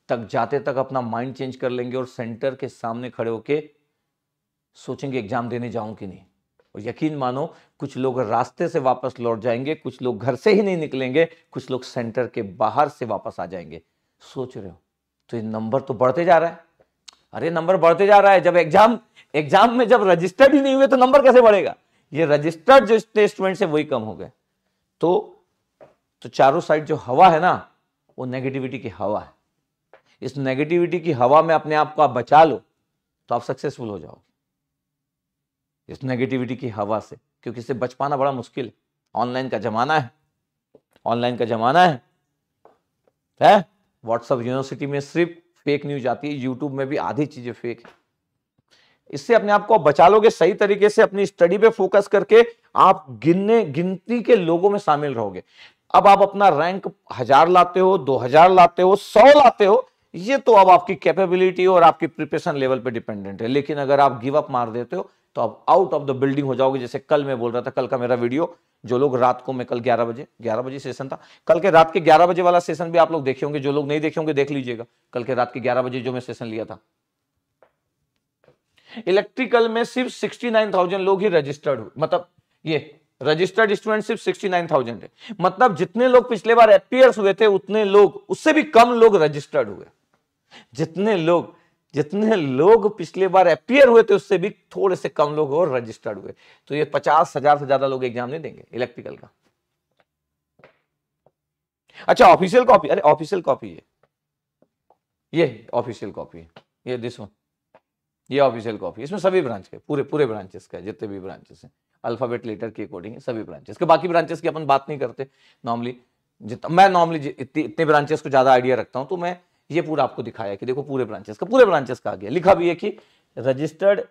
Speaker 1: तक जाते तक अपना माइंड चेंज कर लेंगे और सेंटर के सामने खड़े होके सोचेंगे एग्जाम देने जाऊं कि नहीं और यकीन मानो कुछ लोग रास्ते से वापस लौट जाएंगे कुछ लोग घर से ही नहीं निकलेंगे कुछ लोग सेंटर के बाहर से वापस आ जाएंगे सोच रहे हो तो ये नंबर तो बढ़ते जा रहा है अरे नंबर बढ़ते जा रहा है जब एग्जाम एग्जाम में जब रजिस्टर्ड ही नहीं हुए तो नंबर कैसे बढ़ेगा ये रजिस्टर्ड जो स्टेटमेंट से वही कम हो गए तो तो चारों साइड जो हवा है ना वो नेगेटिविटी की हवा है इस नेगेटिविटी की हवा में अपने आप को आप बचा लो तो आप सक्सेसफुल हो जाओगे इस नेगेटिविटी की हवा से क्योंकि इससे बच पाना बड़ा मुश्किल है ऑनलाइन का जमाना है ऑनलाइन का जमाना है है व्हाट्सअप यूनिवर्सिटी में सिर्फ फेक न्यूज आती है यूट्यूब में भी आधी चीजें फेक है इससे अपने आप को आप बचा लोगे सही तरीके से अपनी स्टडी पे फोकस करके आप गिनने गिनती के लोगों में शामिल रहोगे अब आप अपना रैंक हजार लाते हो दो हजार लाते हो सौ लाते हो ये तो अब आपकी कैपेबिलिटी और आपकी प्रिपरेशन लेवल पे डिपेंडेंट है लेकिन अगर आप गिव अप मार देते हो तो आप आउट ऑफ द बिल्डिंग हो जाओगे जैसे कल मैं बोल रहा था कल का मेरा वीडियो जो लोग रात को मैं कल 11 बजे 11 बजे सेशन था कल के रात के 11 बजे वाला सेशन भी आप लोग देखे होंगे जो लोग नहीं देखे होंगे देख लीजिएगा कल के रात के 11 बजे जो मैं सेशन लिया था इलेक्ट्रिकल में सिर्फ 69,000 लोग ही रजिस्टर्ड हुए मतलब ये रजिस्टर्ड स्टूडेंट सिर्फ सिक्सटी नाइन थाउजेंड है मतलब जितने लोग पिछले बार एपियर्स हुए थे उतने लोग उससे भी कम लोग रजिस्टर्ड हुए जितने लोग जितने लोग पिछले बार अपियर हुए थे उससे भी थोड़े से कम लोग और रजिस्टर्ड हुए तो ये पचास हजार से ज्यादा लोग एग्जाम नहीं देंगे इलेक्ट्रिकल का अच्छा ऑफिशियल कॉपी अरे ऑफिशियल कॉपी है ये ऑफिशियल कॉपी ये दिस वन ये ऑफिशियल कॉपी इसमें सभी ब्रांच के पूरे पूरे ब्रांचेस का जितने भी ब्रांचेस हैं अल्फाबेट लेटर के अकॉर्डिंग है सभी ब्रांचेस के बाकी ब्रांचेस की अपन बात नहीं करते नॉर्मली जितना मैं नॉर्मली इतने इतने ब्रांचेस को ज़्यादा आइडिया रखता हूं तो मैं ये पूरा आपको दिखाया कि देखो पूरे ब्रांचेस का पूरे ब्रांचेस का आ गया लिखा भी है कि रजिस्टर्ड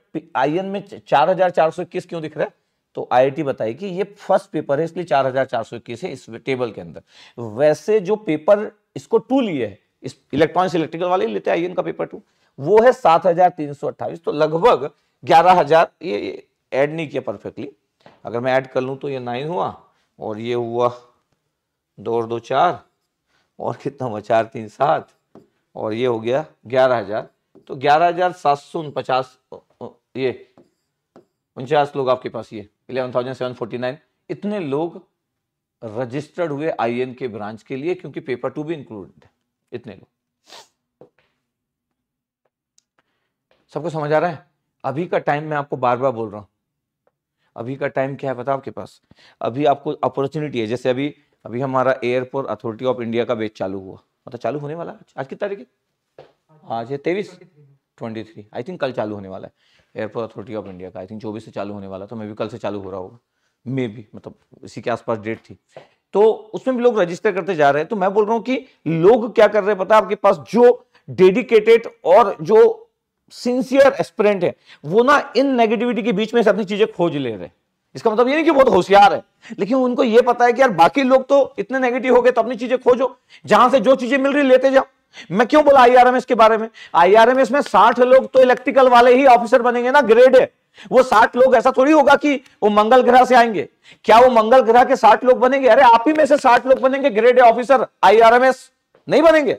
Speaker 1: आई में चार क्यों दिख रहा है तो आईआईटी बताई कि ये फर्स्ट पेपर है इसलिए चार है इस टेबल के अंदर वैसे जो पेपर इसको टू लिए है इस इलेक्ट्रॉनिक्स इलेक्ट्रिकल वाले लेते हैं आईएन का पेपर टू वो है सात तो लगभग ग्यारह ये एड नहीं किया परफेक्टली अगर मैं ऐड कर लूँ तो ये नाइन हुआ और ये हुआ दो और दो चार और कितना हुआ चार तीन सात और ये हो गया ग्यारह हज़ार तो ग्यारह हज़ार सात सौ उनपचास ये उनचास लोग आपके पास ये eleven thousand seven forty nine इतने लोग रजिस्टर्ड हुए आईएन के ब्रांच के लिए क्योंकि पेपर टू भी इंक्लूडेड है इतने लोग सबको समझ आ रहा है अभी का टाइम मैं आपको बार बार बोल रहा हूँ अभी का टाइम क्या है पता आपके पास अभी आपको अपॉर्चुनिटी है जैसे अभी अभी हमारा एयरपोर्ट अथॉरिटी ऑफ इंडिया का बेच चालू हुआ मतलब चालू होने वाला है आज की तारीख है आज है तेईस ट्वेंटी थ्री आई थिंक कल चालू होने वाला है एयरपोर्ट अथॉरिटी ऑफ इंडिया का आई थिंक चौबीस से चालू होने वाला तो मे भी कल से चालू हो रहा होगा मे भी मतलब इसी के आसपास डेट थी तो उसमें भी लोग रजिस्टर करते जा रहे हैं तो मैं बोल रहा हूँ कि लोग क्या कर रहे हैं पता आपके पास जो डेडिकेटेड और जो सिंसियर एस्पिरेंट है वो ना इन नेगेटिविटी के बीच में से अपनी चीजें खोज ले रहे इसका मतलब ये नहीं कि बहुत तो होशियार है लेकिन उनको ये पता है कि यार बाकी लोग तो इतने नेगेटिव हो गए तो अपनी चीजें खोजो जहां से जो चीजें मिल रही लेते जाओ मैं क्यों बोला आईआरएमएस के बारे में आईआरएमएस में साठ लोग तो इलेक्ट्रिकल वाले ही ऑफिसर बनेंगे ना ग्रेड है वो साठ लोग ऐसा थोड़ी होगा कि वो मंगल ग्रह से आएंगे क्या वो मंगल ग्रह के साठ लोग बनेंगे अरे आप ही में से साठ लोग बनेंगे ग्रेड ऑफिसर आईआरएमएस नहीं बनेंगे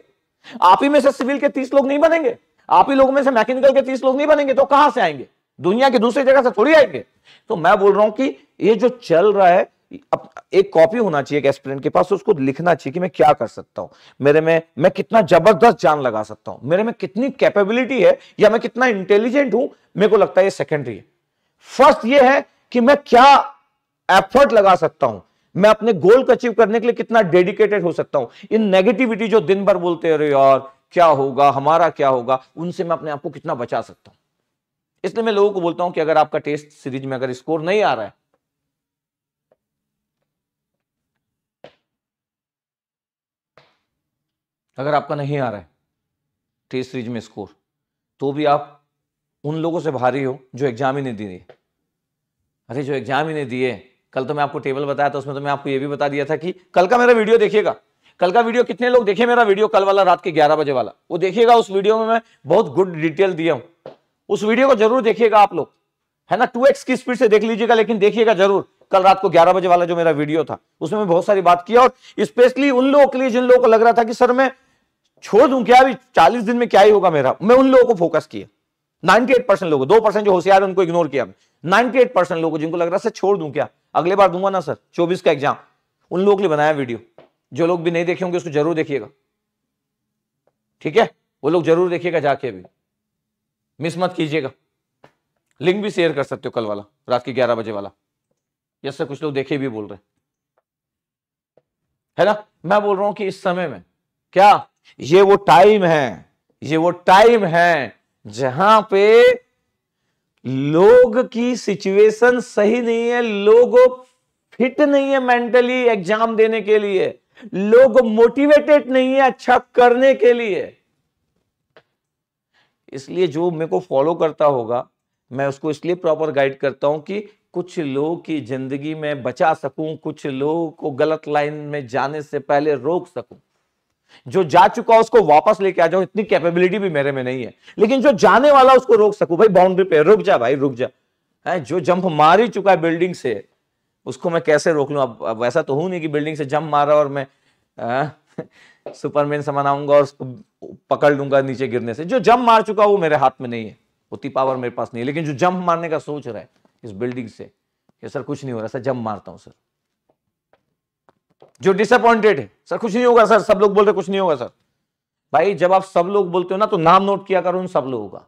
Speaker 1: आप ही में से सिविल के तीस लोग नहीं बनेंगे आप ही लोगों में से मैकेनिकल के तीस लोग नहीं बनेंगे तो कहां से आएंगे दुनिया की दूसरी जगह से थोड़ी आएंगे तो मैं बोल रहा हूं कि ये जो चल रहा है अब एक कॉपी होना चाहिए एक एस्पिरेंट के पास तो उसको लिखना चाहिए कि मैं क्या कर सकता हूं मेरे में मैं कितना जबरदस्त जान लगा सकता हूं मेरे में कितनी कैपेबिलिटी है या मैं कितना इंटेलिजेंट हूं मेरे को लगता है ये सेकेंडरी है फर्स्ट ये है कि मैं क्या एफर्ट लगा सकता हूं मैं अपने गोल को अचीव करने के लिए कितना डेडिकेटेड हो सकता हूं इन नेगेटिविटी जो दिन भर बोलते रहे और क्या होगा हमारा क्या होगा उनसे मैं अपने आप को कितना बचा सकता हूं इसलिए मैं लोगों को बोलता हूं कि अगर आपका टेस्ट सीरीज में अगर स्कोर नहीं आ रहा है अगर आपका नहीं आ रहा है टेस्ट सीरीज में स्कोर तो भी आप उन लोगों से भारी हो जो एग्जाम ही नहीं दिए अरे जो एग्जाम ही नहीं दिए कल तो मैं आपको टेबल बताया था उसमें तो मैं आपको यह भी बता दिया था कि कल का मेरा वीडियो देखिएगा कल का वीडियो कितने लोग देखे मेरा वीडियो कल वाला रात के ग्यारह बजे वाला वो देखिएगा उस वीडियो में मैं बहुत गुड डिटेल दिया हूं उस वीडियो को जरूर देखिएगा आप लोग है ना टू की स्पीड से देख लीजिएगा लेकिन देखिएगा जरूर कल रात को 11 बजे वाला जो मेरा वीडियो था उसमें मैं बहुत सारी बात किया और स्पेशली उन लोगों के लिए जिन लोगों को लग रहा था कि सर मैं छोड़ दूं क्या अभी 40 दिन में क्या ही होगा मेरा मैं उन लोगों को फोकस किया 98 परसेंट लोगों दो परसेंट जो होशियार है उनको इग्नोर किया नाइनटी एट परसेंट लोगों जिनको लग रहा सर छोड़ दूं क्या अगले बार दूंगा ना सर चौबीस का एग्जाम उन लोगों के लिए बनाया वीडियो जो लोग भी नहीं देखे होंगे उसको जरूर देखिएगा ठीक है वो लोग जरूर देखिएगा जाके अभी मिस मत कीजिएगा लिंक भी शेयर कर सकते हो कल वाला रात के ग्यारह बजे वाला यस सर कुछ लोग देखे भी बोल रहे है ना मैं बोल रहा हूं कि इस समय में क्या ये वो टाइम है ये वो टाइम है जहां पे लोग की सिचुएशन सही नहीं है लोगों फिट नहीं है मेंटली एग्जाम देने के लिए लोग मोटिवेटेड नहीं है अच्छा करने के लिए इसलिए जो मेरे को फॉलो करता होगा मैं उसको इसलिए प्रॉपर गाइड करता हूं कि कुछ लोगों की जिंदगी में बचा सकूं कुछ लोगों को गलत लाइन में जाने से पहले रोक सकूं जो जा चुका उसको वापस लेके आ जाऊं इतनी कैपेबिलिटी भी मेरे में नहीं है लेकिन जो जाने वाला उसको रोक सकूं भाई बाउंड्री पे रुक जा भाई रुक जा है जो जंप मार ही चुका है बिल्डिंग से उसको मैं कैसे रोक लूँ अब, अब वैसा तो हूँ नहीं कि बिल्डिंग से जम मारा और मैं सुपरमैन समान आऊंगा और उसको पकड़ लूंगा नीचे गिरने से जो जम मार चुका वो मेरे हाथ में नहीं है उतनी पावर मेरे पास नहीं है लेकिन जो जंप मारने का सोच रहा है इस बिल्डिंग से कि सर कुछ नहीं हो रहा सर जंप मारता हूँ सर जो डिसअपॉइंटेड है सर कुछ नहीं होगा सर सब लोग बोलते कुछ नहीं होगा सर भाई जब आप सब लोग बोलते हो ना तो नाम नोट किया करो उन सब लोगों का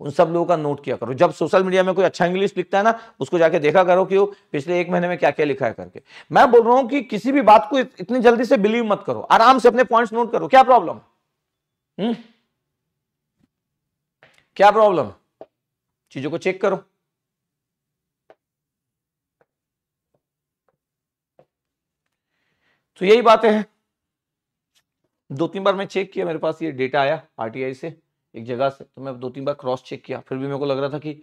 Speaker 1: उन सब लोगों का नोट किया करो जब सोशल मीडिया में कोई अच्छा इंग्लिश लिखता है ना उसको जाके देखा करो कि वो पिछले एक महीने में क्या क्या लिखा है करके मैं बोल रहा हूं कि किसी भी बात को इतनी जल्दी से बिलीव मत करो आराम से अपने पॉइंट्स नोट करो क्या प्रॉब्लम हम्म? क्या प्रॉब्लम चीजों को चेक करो तो यही बातें हैं दो तीन बार मैं चेक किया मेरे पास ये डेटा आया आरटीआई से एक जगह से तो मैं दो तीन बार क्रॉस चेक किया फिर भी मेरे को लग रहा था कि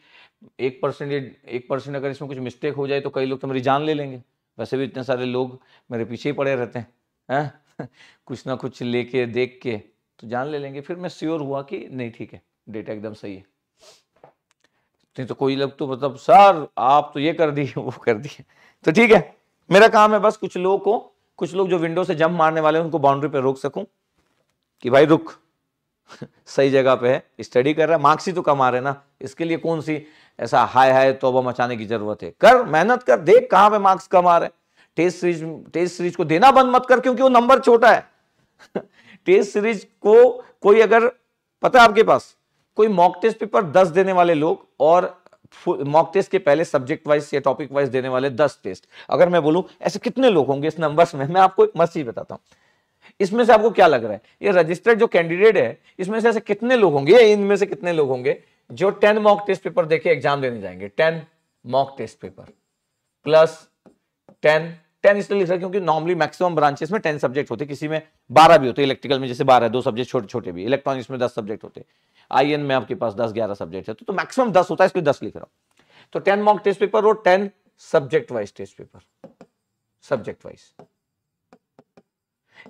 Speaker 1: एक परसेंट एक परसेंट अगर इसमें कुछ मिस्टेक हो जाए तो कई लोग तो मेरी जान ले लेंगे वैसे भी इतने सारे लोग मेरे पीछे ही पड़े रहते हैं हैं [LAUGHS] कुछ ना कुछ लेके देख के तो जान ले लेंगे फिर मैं श्योर हुआ कि नहीं ठीक है डेटा एकदम सही है नहीं तो कोई लोग तो मतलब सर आप तो ये कर दिए वो कर दिए तो ठीक है मेरा काम है बस कुछ लोगों को कुछ लोग जो विंडो से जंप मारने वाले हैं उनको बाउंड्री पे रोक सकूं कि भाई रुक [LAUGHS] सही जगह पे है स्टडी कर रहा है मार्क्स ही तो कमा रहे ना इसके लिए कौन सी ऐसा हाय हाय तोबा मचाने की जरूरत है कर मेहनत कर देख कहां पे मार्क्स कमा रहे टेस्ट सीरीज टेस्ट सीरीज को देना बंद मत कर क्योंकि वो नंबर छोटा है टेस्ट [LAUGHS] सीरीज को कोई अगर पता है आपके पास कोई मॉक टेस्ट पेपर दस देने वाले लोग और मॉक टेस्ट के पहले सब्जेक्ट वाइज या टॉपिक वाइज देने वाले दस टेस्ट अगर मैं बोलूं ऐसे कितने लोग होंगे इस नंबर्स में मैं आपको एक मस्ती बताता हूं इसमें से आपको क्या लग रहा है ये रजिस्टर्ड जो कैंडिडेट है इसमें से ऐसे कितने लोग होंगे इनमें से कितने लोग होंगे जो टेन मॉक टेस्ट पेपर देखे एग्जाम देने जाएंगे ten mock test paper plus ten ten इसलिए लिख रहा क्योंकि नॉर्मली मैक्सिमम ब्रांचेस में टेन सब्जेक्ट होते किसी में बारह भी होते इलेक्ट्रिकल में जैसे बारह दो सब्जेक्ट छोटे छोटे भी इलेक्ट्रॉनिक्स में दस सब्जेक्ट होते आई में आपके पास दस ग्यारह सब्जेक्ट है तो, मैक्सिमम तो दस होता है इसलिए दस लिख रहा हूं तो टेन मॉक टेस्ट पेपर और ten subject wise test paper subject wise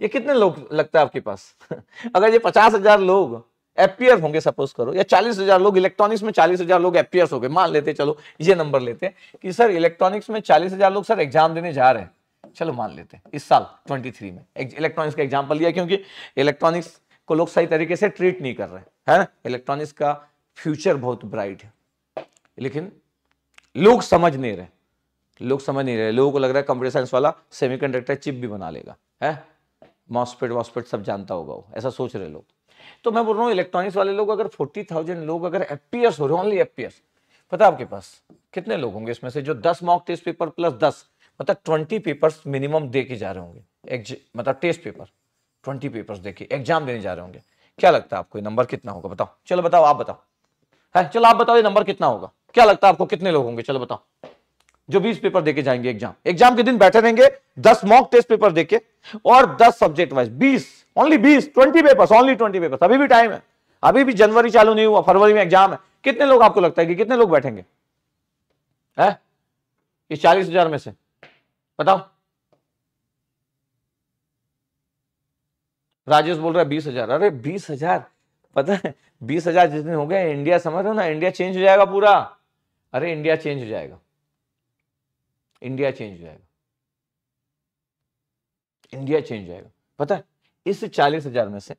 Speaker 1: ये कितने लोग लगता है आपके पास [LAUGHS] अगर ये पचास हजार लोग एपियर होंगे सपोज करो या चालीस हजार लोग इलेक्ट्रॉनिक्स में चालीस हजार लोग एपियर हो गए मान लेते चलो ये नंबर लेते कि सर इलेक्ट्रॉनिक्स में चालीस हजार लोग सर एग्जाम देने जा रहे हैं चलो मान लेते हैं इस साल 23 में इलेक्ट्रॉनिक्स का एग्जाम्पल लिया क्योंकि इलेक्ट्रॉनिक्स को लोग सही तरीके से ट्रीट नहीं कर रहे हैं इलेक्ट्रॉनिक्स का फ्यूचर बहुत ब्राइट है लेकिन लोग समझ नहीं रहे लोग समझ नहीं रहे लोगों को लग रहा है कंप्यूटर साइंस वाला सेमीकंडक्टर चिप भी बना लेगा है मॉस्पेट वॉस्पेट सब जानता होगा वो ऐसा सोच रहे लोग तो मैं बोल रहा हूँ इलेक्ट्रॉनिक्स वाले लोग अगर फोर्टी थाउजेंड लोग अगर एपीएस हो रहे ओनली एपीएस पता है आपके पास कितने लोग होंगे इसमें से जो दस मॉक टेस्ट पेपर प्लस दस मतलब ट्वेंटी पेपर मिनिमम दे के जा रहे होंगे मतलब टेस्ट पेपर ट्वेंटी पेपर देखे एग्जाम देने जा रहे होंगे क्या लगता है आपको नंबर कितना होगा बताओ चलो बताओ आप बताओ है चलो आप बताओ ये नंबर कितना होगा क्या लगता है आपको कितने लोग होंगे चलो बताओ जो 20 पेपर देके जाएंगे एग्जाम एग्जाम के दिन बैठे रहेंगे 10 मॉक टेस्ट पेपर देके और 10 subject wise 20 only 20 20 papers only 20 papers अभी भी टाइम है अभी भी जनवरी चालू नहीं हुआ फरवरी में एग्जाम है कितने लोग आपको लगता है कि कितने लोग बैठेंगे इस चालीस हजार में से बताओ राजेश बोल रहा है बीस हजार अरे बीस हजार पता है बीस हजार जितने हो गए इंडिया समझ रहे हो ना इंडिया चेंज हो जाएगा पूरा अरे इंडिया चेंज हो जाएगा इंडिया चेंज हो जाएगा इंडिया चेंज हो जाएगा पता है इस चालीस हजार में से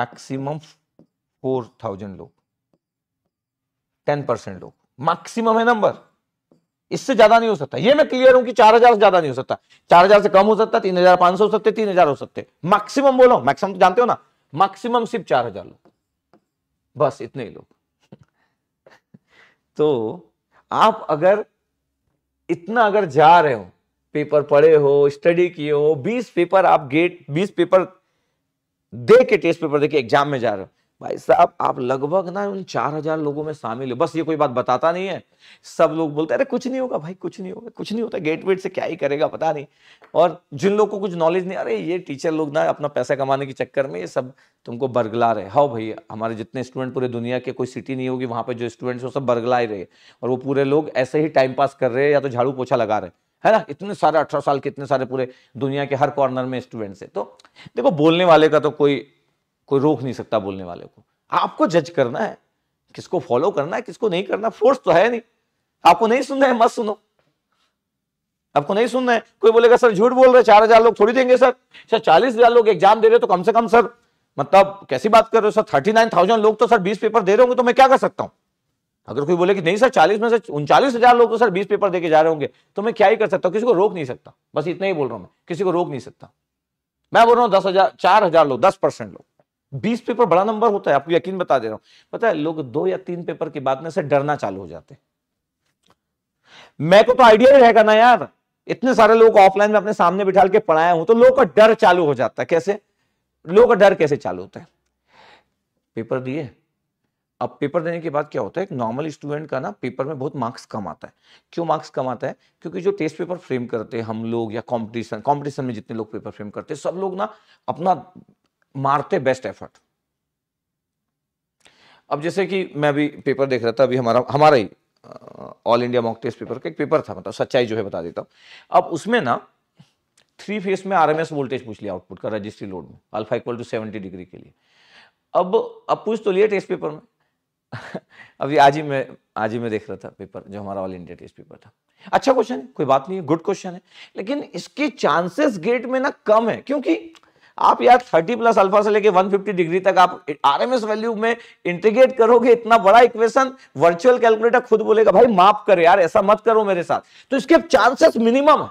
Speaker 1: मैक्सिमम फोर थाउजेंड लोग टेन परसेंट लोग मैक्सिमम है नंबर इससे ज्यादा नहीं हो सकता ये मैं क्लियर हूं कि चार हजार से ज्यादा नहीं हो सकता चार हजार से कम हो सकता तीन हजार पांच सौ हो सकते तीन हजार हो सकते मैक्सिमम बोलो मैक्सिमम तो जानते हो ना मैक्सिमम सिर्फ चार हजार लोग बस इतने ही लोग [LAUGHS] तो आप अगर इतना अगर जा रहे हो पेपर पढ़े हो स्टडी किए हो बीस पेपर आप गेट बीस पेपर दे के टेस्ट पेपर दे के एग्जाम में जा रहे हो भाई साहब आप लगभग ना उन चार हजार लोगों में शामिल हो बस ये कोई बात बताता नहीं है सब लोग बोलते अरे कुछ नहीं होगा भाई कुछ नहीं होगा कुछ नहीं होता गेट वेट से क्या ही करेगा पता नहीं और जिन लोग को कुछ नॉलेज नहीं अरे ये टीचर लोग ना अपना पैसा कमाने के चक्कर में ये सब तुमको बरगला रहे हाओ भाई हमारे जितने स्टूडेंट पूरे दुनिया के कोई सिटी नहीं होगी वहाँ पर जो स्टूडेंट्स वो सब बरगला ही रहे और वो पूरे लोग ऐसे ही टाइम पास कर रहे हैं या तो झाड़ू पोछा लगा रहे है ना इतने सारे अठारह साल के इतने सारे पूरे दुनिया के हर कॉर्नर में स्टूडेंट्स है तो देखो बोलने वाले का तो कोई कोई रोक नहीं सकता बोलने वाले को आपको जज करना है किसको फॉलो करना है किसको नहीं करना फोर्स तो है नहीं आपको नहीं सुनना है मत सुनो आपको नहीं सुनना है कोई बोलेगा सर झूठ बोल रहे चार हजार लोग थोड़ी देंगे सर सर चालीस हजार लोग एग्जाम दे रहे तो कम से कम सर मतलब कैसी बात कर रहे हो सर थर्टी नाइन थाउजेंड लोग तो सर बीस पेपर दे रहे होंगे तो मैं क्या कर सकता हूं अगर कोई बोले कि नहीं सर चालीस में से उनचालीस हजार लोग तो सर बीस पेपर देके जा रहे होंगे तो मैं क्या ही कर सकता हूँ किसी को रोक नहीं सकता बस इतना ही बोल रहा हूँ मैं किसी को रोक नहीं सकता मैं बोल रहा हूँ दस हजार चार हजार लोग दस परसेंट लोग बीस पेपर बड़ा नंबर होता है आपको यकीन बता दे रहा हूं पता है लोग दो या तीन पेपर की बात में से डरना चालू हो जाते मैं को तो आइडिया ही रहेगा ना यार इतने सारे लोग ऑफलाइन में अपने सामने बिठा के पढ़ाया हूं तो लोगों का डर चालू हो जाता है कैसे लोगों का डर कैसे चालू होता है पेपर दिए अब पेपर देने के बाद क्या होता है एक नॉर्मल स्टूडेंट का ना पेपर में बहुत मार्क्स कम आता है क्यों मार्क्स कम आता है क्योंकि जो टेस्ट पेपर फ्रेम करते हैं हम लोग या कंपटीशन कंपटीशन में जितने लोग पेपर फ्रेम करते हैं सब लोग ना अपना मारते बेस्ट एफर्ट अब जैसे कि मैं अभी पेपर देख रहा था अभी हमारा हमारा ही all India mock test paper का एक पेपर था मतलब सच्चाई जो है बता देता हूँ अब उसमें ना थ्री फेस में आरएमएस वोल्टेज पूछ लिया आउटपुट का रजिस्ट्री लोड में alpha equal to seventy degree के लिए अब अब पूछ तो लिया टेस्ट पेपर में [LAUGHS] अभी आज ही मैं आज ही मैं देख रहा था पेपर जो हमारा ऑल इंडिया टेस्ट पेपर था अच्छा क्वेश्चन है कोई बात नहीं है गुड क्वेश्चन है लेकिन इसके चांसेस गेट में ना कम है क्योंकि आप यार 30 प्लस अल्फा से लेके 150 डिग्री तक आप आरएमएस वैल्यू में इंटीग्रेट करोगे इतना बड़ा इक्वेशन वर्चुअल कैलकुलेटर खुद बोलेगा भाई माफ कर यार ऐसा मत करो मेरे साथ तो इसके चांसेस मिनिमम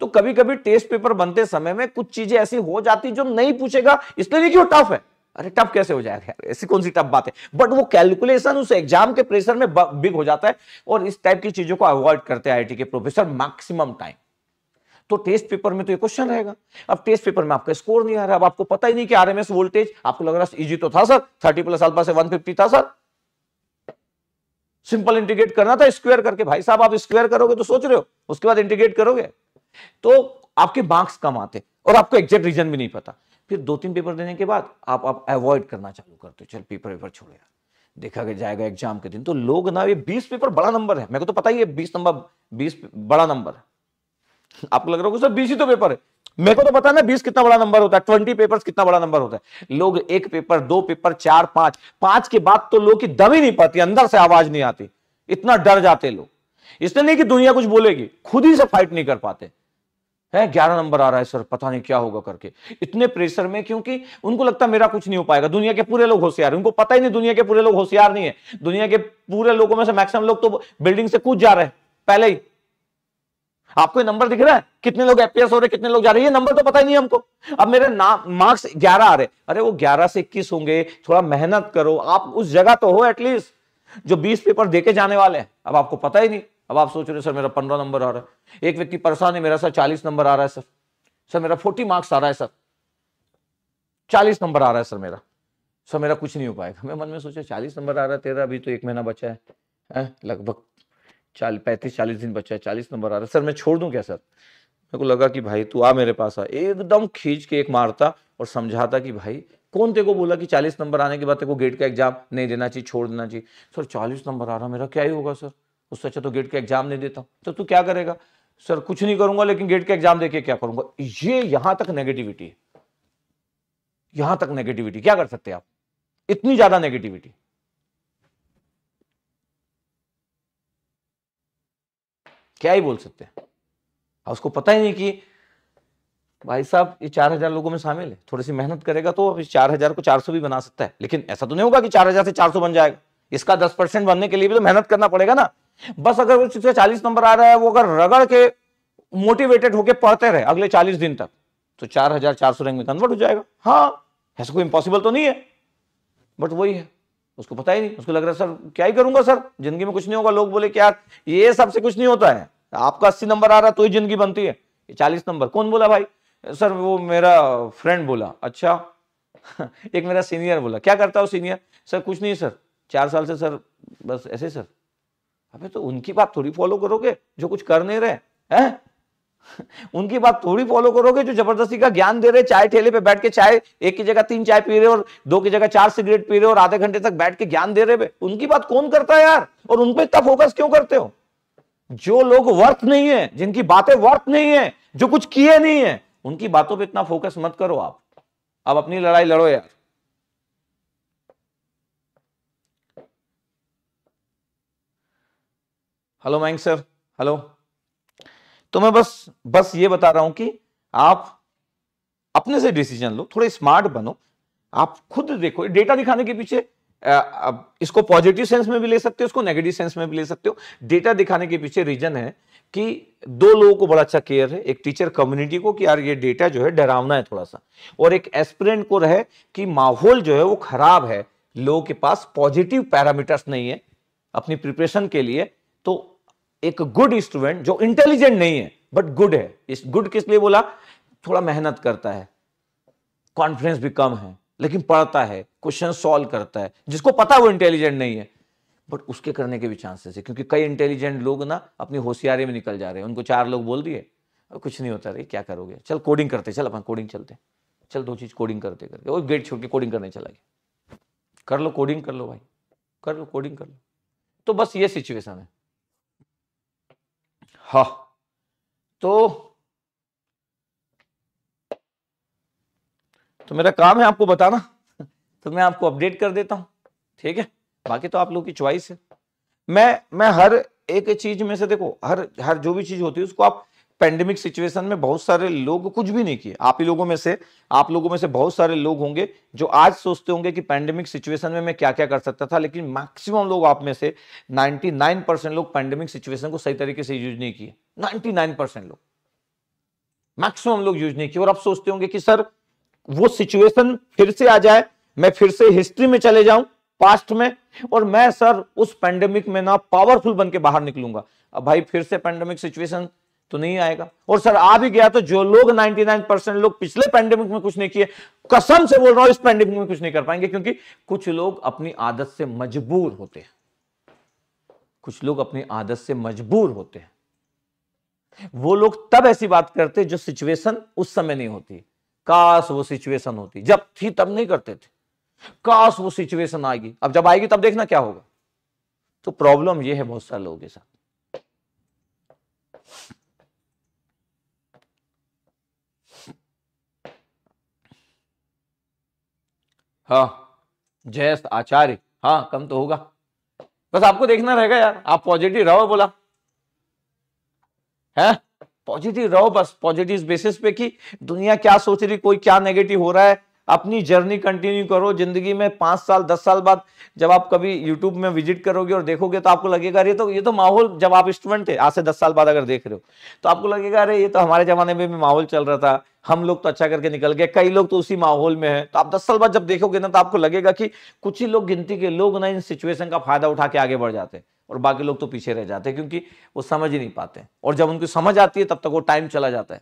Speaker 1: तो कभी कभी टेस्ट पेपर बनते समय में कुछ चीजें ऐसी हो जाती जो नहीं पूछेगा इसलिए नहीं कि वो टफ है अरे टफ कैसे हो जाएगा यार ऐसी कौन सी टफ बात है बट वो कैलकुलेशन उस एग्जाम के प्रेशर में बिग हो जाता है और इस टाइप की चीजों को अवॉइड करते हैं आईटी के प्रोफेसर मैक्सिमम टाइम तो टेस्ट पेपर में तो ये क्वेश्चन रहेगा अब टेस्ट पेपर में आपका स्कोर नहीं आ रहा अब आपको पता ही नहीं कि आरएमएस वोल्टेज आपको लग रहा है इजी तो था सर थर्टी प्लस अल्फा से वन फिफ्टी था सर सिंपल इंटीग्रेट करना था स्क्वायर करके भाई साहब आप स्क्वायर करोगे तो सोच रहे हो उसके बाद इंटीग्रेट करोगे तो आपके मार्क्स कम आते और आपको एग्जैक्ट रीजन भी नहीं पता फिर दो तीन पेपर देने के बाद आप आप अवॉइड करना चालू करते हो चल पेपर वेपर छोड़ यार देखा जाएगा एग्जाम के दिन तो लोग ना ये बीस पेपर बड़ा नंबर है मेरे को तो पता ही है बीस नंबर बीस बड़ा नंबर है आपको लग रहा होगा सर बीस ही तो पेपर है मेरे को तो पता ना बीस कितना बड़ा नंबर होता है ट्वेंटी पेपर कितना बड़ा नंबर होता है लोग एक पेपर दो पेपर चार पांच पांच के बाद तो लोग की दम ही नहीं पाती अंदर से आवाज नहीं आती इतना डर जाते लोग इसने नहीं कि दुनिया कुछ बोलेगी खुद ही से फाइट नहीं कर पाते है ग्यारह नंबर आ रहा है सर पता नहीं क्या होगा करके इतने प्रेशर में क्योंकि उनको लगता मेरा कुछ नहीं हो पाएगा दुनिया के पूरे लोग होशियार उनको पता ही नहीं दुनिया के पूरे लोग होशियार नहीं है दुनिया के पूरे लोगों में से मैक्सिमम लोग तो बिल्डिंग से कूद जा रहे हैं पहले ही आपको ये नंबर दिख रहा है कितने लोग एपीएस हो रहे कितने लोग जा रहे हैं ये नंबर तो पता ही नहीं हमको अब मेरे नाम मार्क्स ग्यारह आ रहे अरे वो ग्यारह से इक्कीस होंगे थोड़ा मेहनत करो आप उस जगह तो हो एटलीस्ट जो बीस पेपर देके जाने वाले हैं अब आपको पता ही नहीं अब आप सोच रहे सर मेरा पंद्रह नंबर आ रहा है एक व्यक्ति परेशान है मेरा सर चालीस नंबर आ रहा है सर सर मेरा फोर्टी मार्क्स आ रहा है सर चालीस नंबर आ रहा है सर मेरा सर मेरा कुछ नहीं हो पाएगा [LAUGHS] मैं मन में सोचा चालीस नंबर आ रहा है तेरा अभी तो एक महीना बचा है लगभग चालीस पैंतीस चालीस दिन बचा है चालीस नंबर आ रहा सर मैं छोड़ दूँ क्या सर मेरे को लगा कि भाई तू आ मेरे पास आ एकदम खींच के एक मारता और समझाता कि भाई कौन तेरे को बोला कि चालीस नंबर आने के बाद तेरे को गेट का एग्जाम नहीं देना चाहिए छोड़ देना चाहिए सर चालीस नंबर आ रहा मेरा क्या ही होगा सर उससे अच्छा तो गेट का एग्जाम नहीं देता तो तू क्या करेगा सर कुछ नहीं करूंगा लेकिन गेट का एग्जाम देके क्या करूंगा ये यहां तक नेगेटिविटी है यहां तक नेगेटिविटी क्या कर सकते हैं आप इतनी ज्यादा नेगेटिविटी क्या ही बोल सकते हैं उसको पता ही नहीं कि भाई साहब ये चार हजार लोगों में शामिल है थोड़ी सी मेहनत करेगा तो अब इस चार हजार को चार सौ भी बना सकता है लेकिन ऐसा तो नहीं होगा कि चार हजार से चार सौ बन जाएगा इसका दस परसेंट बनने के लिए भी तो मेहनत करना पड़ेगा ना बस अगर वो जिससे चालीस नंबर आ रहा है वो अगर रगड़ के मोटिवेटेड होकर पढ़ते रहे अगले चालीस दिन तक तो चार हजार चार सौ रैंक में कन्वर्ट हो जाएगा हाँ ऐसा कोई इम्पॉसिबल तो नहीं है बट वही है उसको पता ही नहीं उसको लग रहा है सर क्या ही करूंगा सर जिंदगी में कुछ नहीं होगा लोग बोले कि यार ये सबसे कुछ नहीं होता है आपका अस्सी नंबर आ रहा तो ही जिंदगी बनती है चालीस नंबर कौन बोला भाई सर वो मेरा फ्रेंड बोला अच्छा [LAUGHS] एक मेरा सीनियर बोला क्या करता हो सीनियर सर कुछ नहीं सर चार साल से सर बस ऐसे सर अबे तो उनकी बात थोड़ी फॉलो करोगे जो कुछ कर नहीं रहे हैं [LAUGHS] उनकी बात थोड़ी फॉलो करोगे जो जबरदस्ती का ज्ञान दे रहे चाय ठेले पे बैठ के चाय एक की जगह तीन चाय पी रहे और दो की जगह चार सिगरेट पी रहे और आधे घंटे तक बैठ के ज्ञान दे रहे उनकी बात कौन करता है यार और उन पर इतना फोकस क्यों करते हो जो लोग वर्थ नहीं है जिनकी बातें वर्थ नहीं है जो कुछ किए नहीं है उनकी बातों पर इतना फोकस मत करो आप अब अपनी लड़ाई लड़ो यार हेलो मैंग सर हेलो तो मैं बस बस ये बता रहा हूं कि आप अपने से डिसीजन लो थोड़े स्मार्ट बनो आप खुद देखो डेटा दिखाने के पीछे इसको पॉजिटिव सेंस में भी ले सकते हो इसको नेगेटिव सेंस में भी ले सकते हो डेटा दिखाने के पीछे रीजन है कि दो लोगों को बड़ा अच्छा केयर है एक टीचर कम्युनिटी को कि यार ये डेटा जो है डरावना है थोड़ा सा और एक एस्पिरेंट को रहे कि माहौल जो है वो खराब है लोगों के पास पॉजिटिव पैरामीटर्स नहीं है अपनी प्रिपरेशन के लिए एक गुड स्टूडेंट जो इंटेलिजेंट नहीं है बट गुड है इस गुड किस लिए बोला थोड़ा मेहनत करता है कॉन्फिडेंस भी कम है लेकिन पढ़ता है क्वेश्चन सॉल्व करता है जिसको पता वो इंटेलिजेंट नहीं है बट उसके करने के भी चांसेस है क्योंकि कई इंटेलिजेंट लोग ना अपनी होशियारी में निकल जा रहे हैं उनको चार लोग बोल दिए और कुछ नहीं होता रही क्या करोगे चल कोडिंग करते चल अपन कोडिंग चलते चल दो चीज़ कोडिंग करते करके वो गेट छोड़ के कोडिंग करने चला गया कर लो कोडिंग कर लो भाई कर लो कोडिंग कर लो तो बस ये सिचुएशन है हा तो तो मेरा काम है आपको बताना तो मैं आपको अपडेट कर देता हूं ठीक है बाकी तो आप लोग की चॉइस है मैं मैं हर एक चीज में से देखो हर हर जो भी चीज होती है उसको आप पेंडेमिक सिचुएशन में बहुत सारे लोग कुछ भी नहीं किए आप ही लोगों में से आप लोगों में से बहुत सारे लोग होंगे जो आज सोचते होंगे कि पेंडेमिक सिचुएशन में मैं क्या क्या कर सकता था लेकिन मैक्सिमम लोग आप में से 99 परसेंट लोग पेंडेमिक सिचुएशन को सही तरीके से यूज नहीं किए 99 परसेंट लोग मैक्सिमम लोग यूज नहीं किए और आप सोचते होंगे कि सर वो सिचुएशन फिर से आ जाए मैं फिर से हिस्ट्री में चले जाऊं पास्ट में और मैं सर उस पेंडेमिक में ना पावरफुल बन के बाहर निकलूंगा अब भाई फिर से पेंडेमिक सिचुएशन तो नहीं आएगा और सर आ भी गया तो जो लोग 99 परसेंट लोग पिछले पैंडेमिक में कुछ नहीं किए कसम से बोल रहा हूं इस पैंडेमिक में कुछ नहीं कर पाएंगे क्योंकि कुछ लोग अपनी आदत से मजबूर होते हैं कुछ लोग अपनी आदत से मजबूर होते हैं वो लोग तब ऐसी बात करते जो सिचुएशन उस समय नहीं होती काश वो सिचुएशन होती जब थी तब नहीं करते थे काश वो सिचुएशन आएगी अब जब आएगी तब देखना क्या होगा तो प्रॉब्लम यह है बहुत सारे लोगों के साथ हाँ जयस्त आचार्य हाँ कम तो होगा बस आपको देखना रहेगा यार आप पॉजिटिव रहो बोला है पॉजिटिव रहो बस पॉजिटिव बेसिस पे कि दुनिया क्या सोच रही कोई क्या नेगेटिव हो रहा है अपनी जर्नी कंटिन्यू करो जिंदगी में पाँच साल दस साल बाद जब आप कभी यूट्यूब में विजिट करोगे और देखोगे तो आपको लगेगा अरे तो ये तो माहौल जब आप स्टूडेंट थे आज से दस साल बाद अगर देख रहे हो तो आपको लगेगा अरे ये तो हमारे ज़माने में भी माहौल चल रहा था हम लोग तो अच्छा करके निकल गए कई लोग तो उसी माहौल में है तो आप दस साल बाद जब देखोगे ना तो आपको लगेगा कि कुछ ही लोग गिनती के लोग ना इन सिचुएशन का फायदा उठा के आगे बढ़ जाते हैं और बाकी लोग तो पीछे रह जाते हैं क्योंकि वो समझ ही नहीं पाते और जब उनको समझ आती है तब तक वो टाइम चला जाता है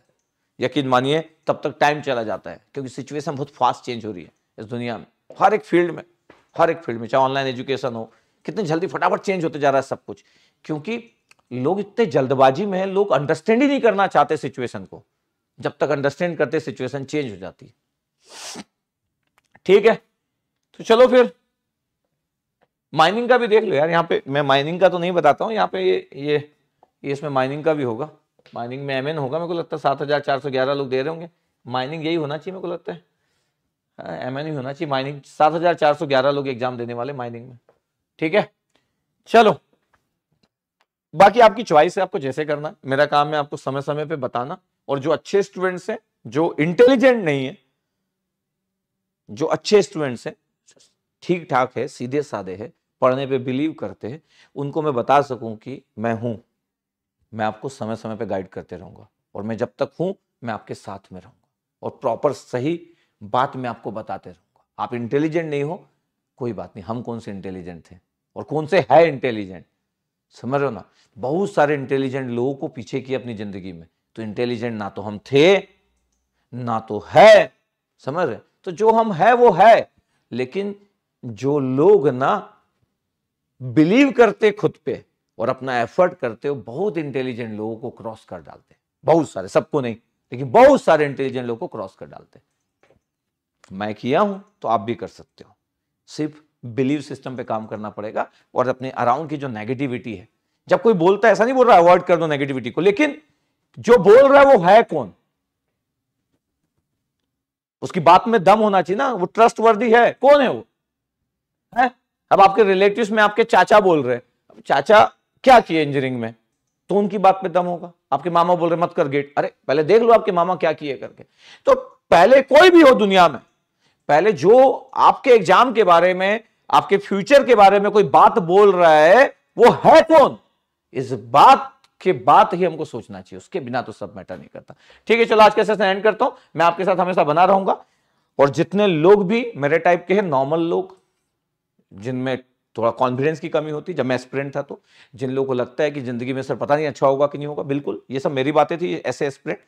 Speaker 1: यकीन मानिए तब तक टाइम चला जाता है क्योंकि सिचुएशन बहुत फास्ट चेंज हो रही है इस दुनिया में हर एक फील्ड में हर एक फील्ड में चाहे ऑनलाइन एजुकेशन हो कितनी जल्दी फटाफट चेंज होते जा रहा है सब कुछ क्योंकि लोग इतने जल्दबाजी में हैं लोग अंडरस्टैंड ही नहीं करना चाहते सिचुएशन को जब तक अंडरस्टैंड करते सिचुएशन चेंज हो जाती है ठीक है तो चलो फिर माइनिंग का भी देख लो यार यहाँ पे मैं माइनिंग का तो नहीं बताता हूँ यहाँ पे ये ये, ये इसमें माइनिंग का भी होगा माइनिंग में एम होगा मेरे को लगता है सात हज़ार चार सौ ग्यारह लोग दे रहे होंगे माइनिंग यही होना चाहिए मेरे को लगता है हाँ, एम एन होना चाहिए माइनिंग सात हजार चार सौ ग्यारह लोग एग्जाम देने वाले माइनिंग में ठीक है चलो बाकी आपकी च्वाइस है आपको जैसे करना मेरा काम है आपको समय समय पर बताना और जो अच्छे स्टूडेंट्स हैं जो इंटेलिजेंट नहीं है जो अच्छे स्टूडेंट्स हैं ठीक ठाक है सीधे साधे है पढ़ने पे बिलीव करते हैं उनको मैं बता सकूं कि मैं हूं मैं आपको समय समय पर गाइड करते रहूंगा और मैं जब तक हूं मैं आपके साथ में रहूंगा और प्रॉपर सही बात मैं आपको बताते रहूंगा आप इंटेलिजेंट नहीं हो कोई बात नहीं हम कौन से इंटेलिजेंट थे और कौन से है इंटेलिजेंट समझ रहे हो ना बहुत सारे इंटेलिजेंट लोगों को पीछे किया अपनी जिंदगी में तो इंटेलिजेंट ना तो हम थे ना तो है समझ रहे तो जो हम है वो है लेकिन जो लोग ना बिलीव करते खुद पे और अपना एफर्ट करते हो बहुत इंटेलिजेंट लोगों को क्रॉस कर डालते हैं बहुत सारे सबको नहीं लेकिन बहुत सारे इंटेलिजेंट लोगों को क्रॉस कर डालते हैं मैं किया हूं तो आप भी कर सकते हो सिर्फ बिलीव सिस्टम पे काम करना पड़ेगा और अपने अराउंड की जो नेगेटिविटी है जब कोई बोलता है ऐसा नहीं बोल रहा अवॉइड कर दो नेगेटिविटी को लेकिन जो बोल रहा है वो है कौन उसकी बात में दम होना चाहिए ना वो ट्रस्ट वर्दी है कौन है वो है अब आपके रिलेटिव में आपके चाचा बोल रहे हैं चाचा क्या किए इंजीनियरिंग में तो उनकी बात पे दम होगा आपके मामा बोल रहे मत कर गेट अरे पहले देख लो आपके मामा क्या किए करके तो पहले कोई भी हो दुनिया में पहले जो आपके एग्जाम के बारे में आपके फ्यूचर के बारे में कोई बात बोल रहा है वो है कौन इस बात के बात ही हमको सोचना चाहिए उसके बिना तो सब मैटर नहीं करता ठीक है चलो आज का सेशन एंड करता हूं मैं आपके साथ हमेशा बना रहूंगा और जितने लोग भी मेरे टाइप के हैं नॉर्मल लोग जिनमें थोड़ा कॉन्फिडेंस की कमी होती जब मैं एस्पिरेंट था तो जिन लोगों को लगता है कि ज़िंदगी में सर पता नहीं अच्छा होगा कि नहीं होगा बिल्कुल ये सब मेरी बातें थी ऐसे एस्पिरेंट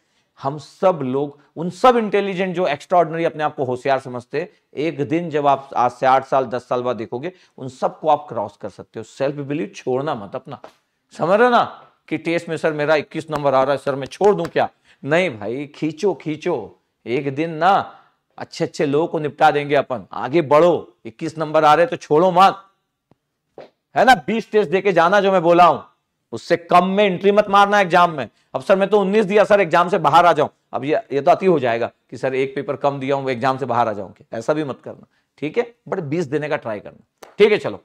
Speaker 1: हम सब लोग उन सब इंटेलिजेंट जो एक्स्ट्रॉर्डनरी अपने आप को होशियार समझते एक दिन जब आप आज से आठ साल दस साल बाद देखोगे उन सबको आप क्रॉस कर सकते हो सेल्फ बिलीव छोड़ना मत अपना समझ रहे ना कि टेस्ट में सर मेरा 21 नंबर आ रहा है सर मैं छोड़ दूं क्या नहीं भाई खींचो खींचो एक दिन ना अच्छे अच्छे लोगों को निपटा देंगे अपन आगे बढ़ो 21 नंबर आ रहे तो छोड़ो मत है ना बीस टेस्ट देके जाना जो मैं बोला हूं उससे कम में एंट्री मत मारना एग्जाम में अब सर मैं तो उन्नीस दिया सर एग्जाम से बाहर आ जाऊं अब ये ये तो अति हो जाएगा कि सर एक पेपर कम दिया हूं एग्जाम से बाहर आ जाऊं ऐसा भी मत करना ठीक है बट बीस देने का ट्राई करना ठीक है चलो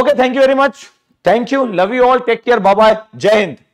Speaker 1: okay thank you very much thank you love you all take care bye जय हिंद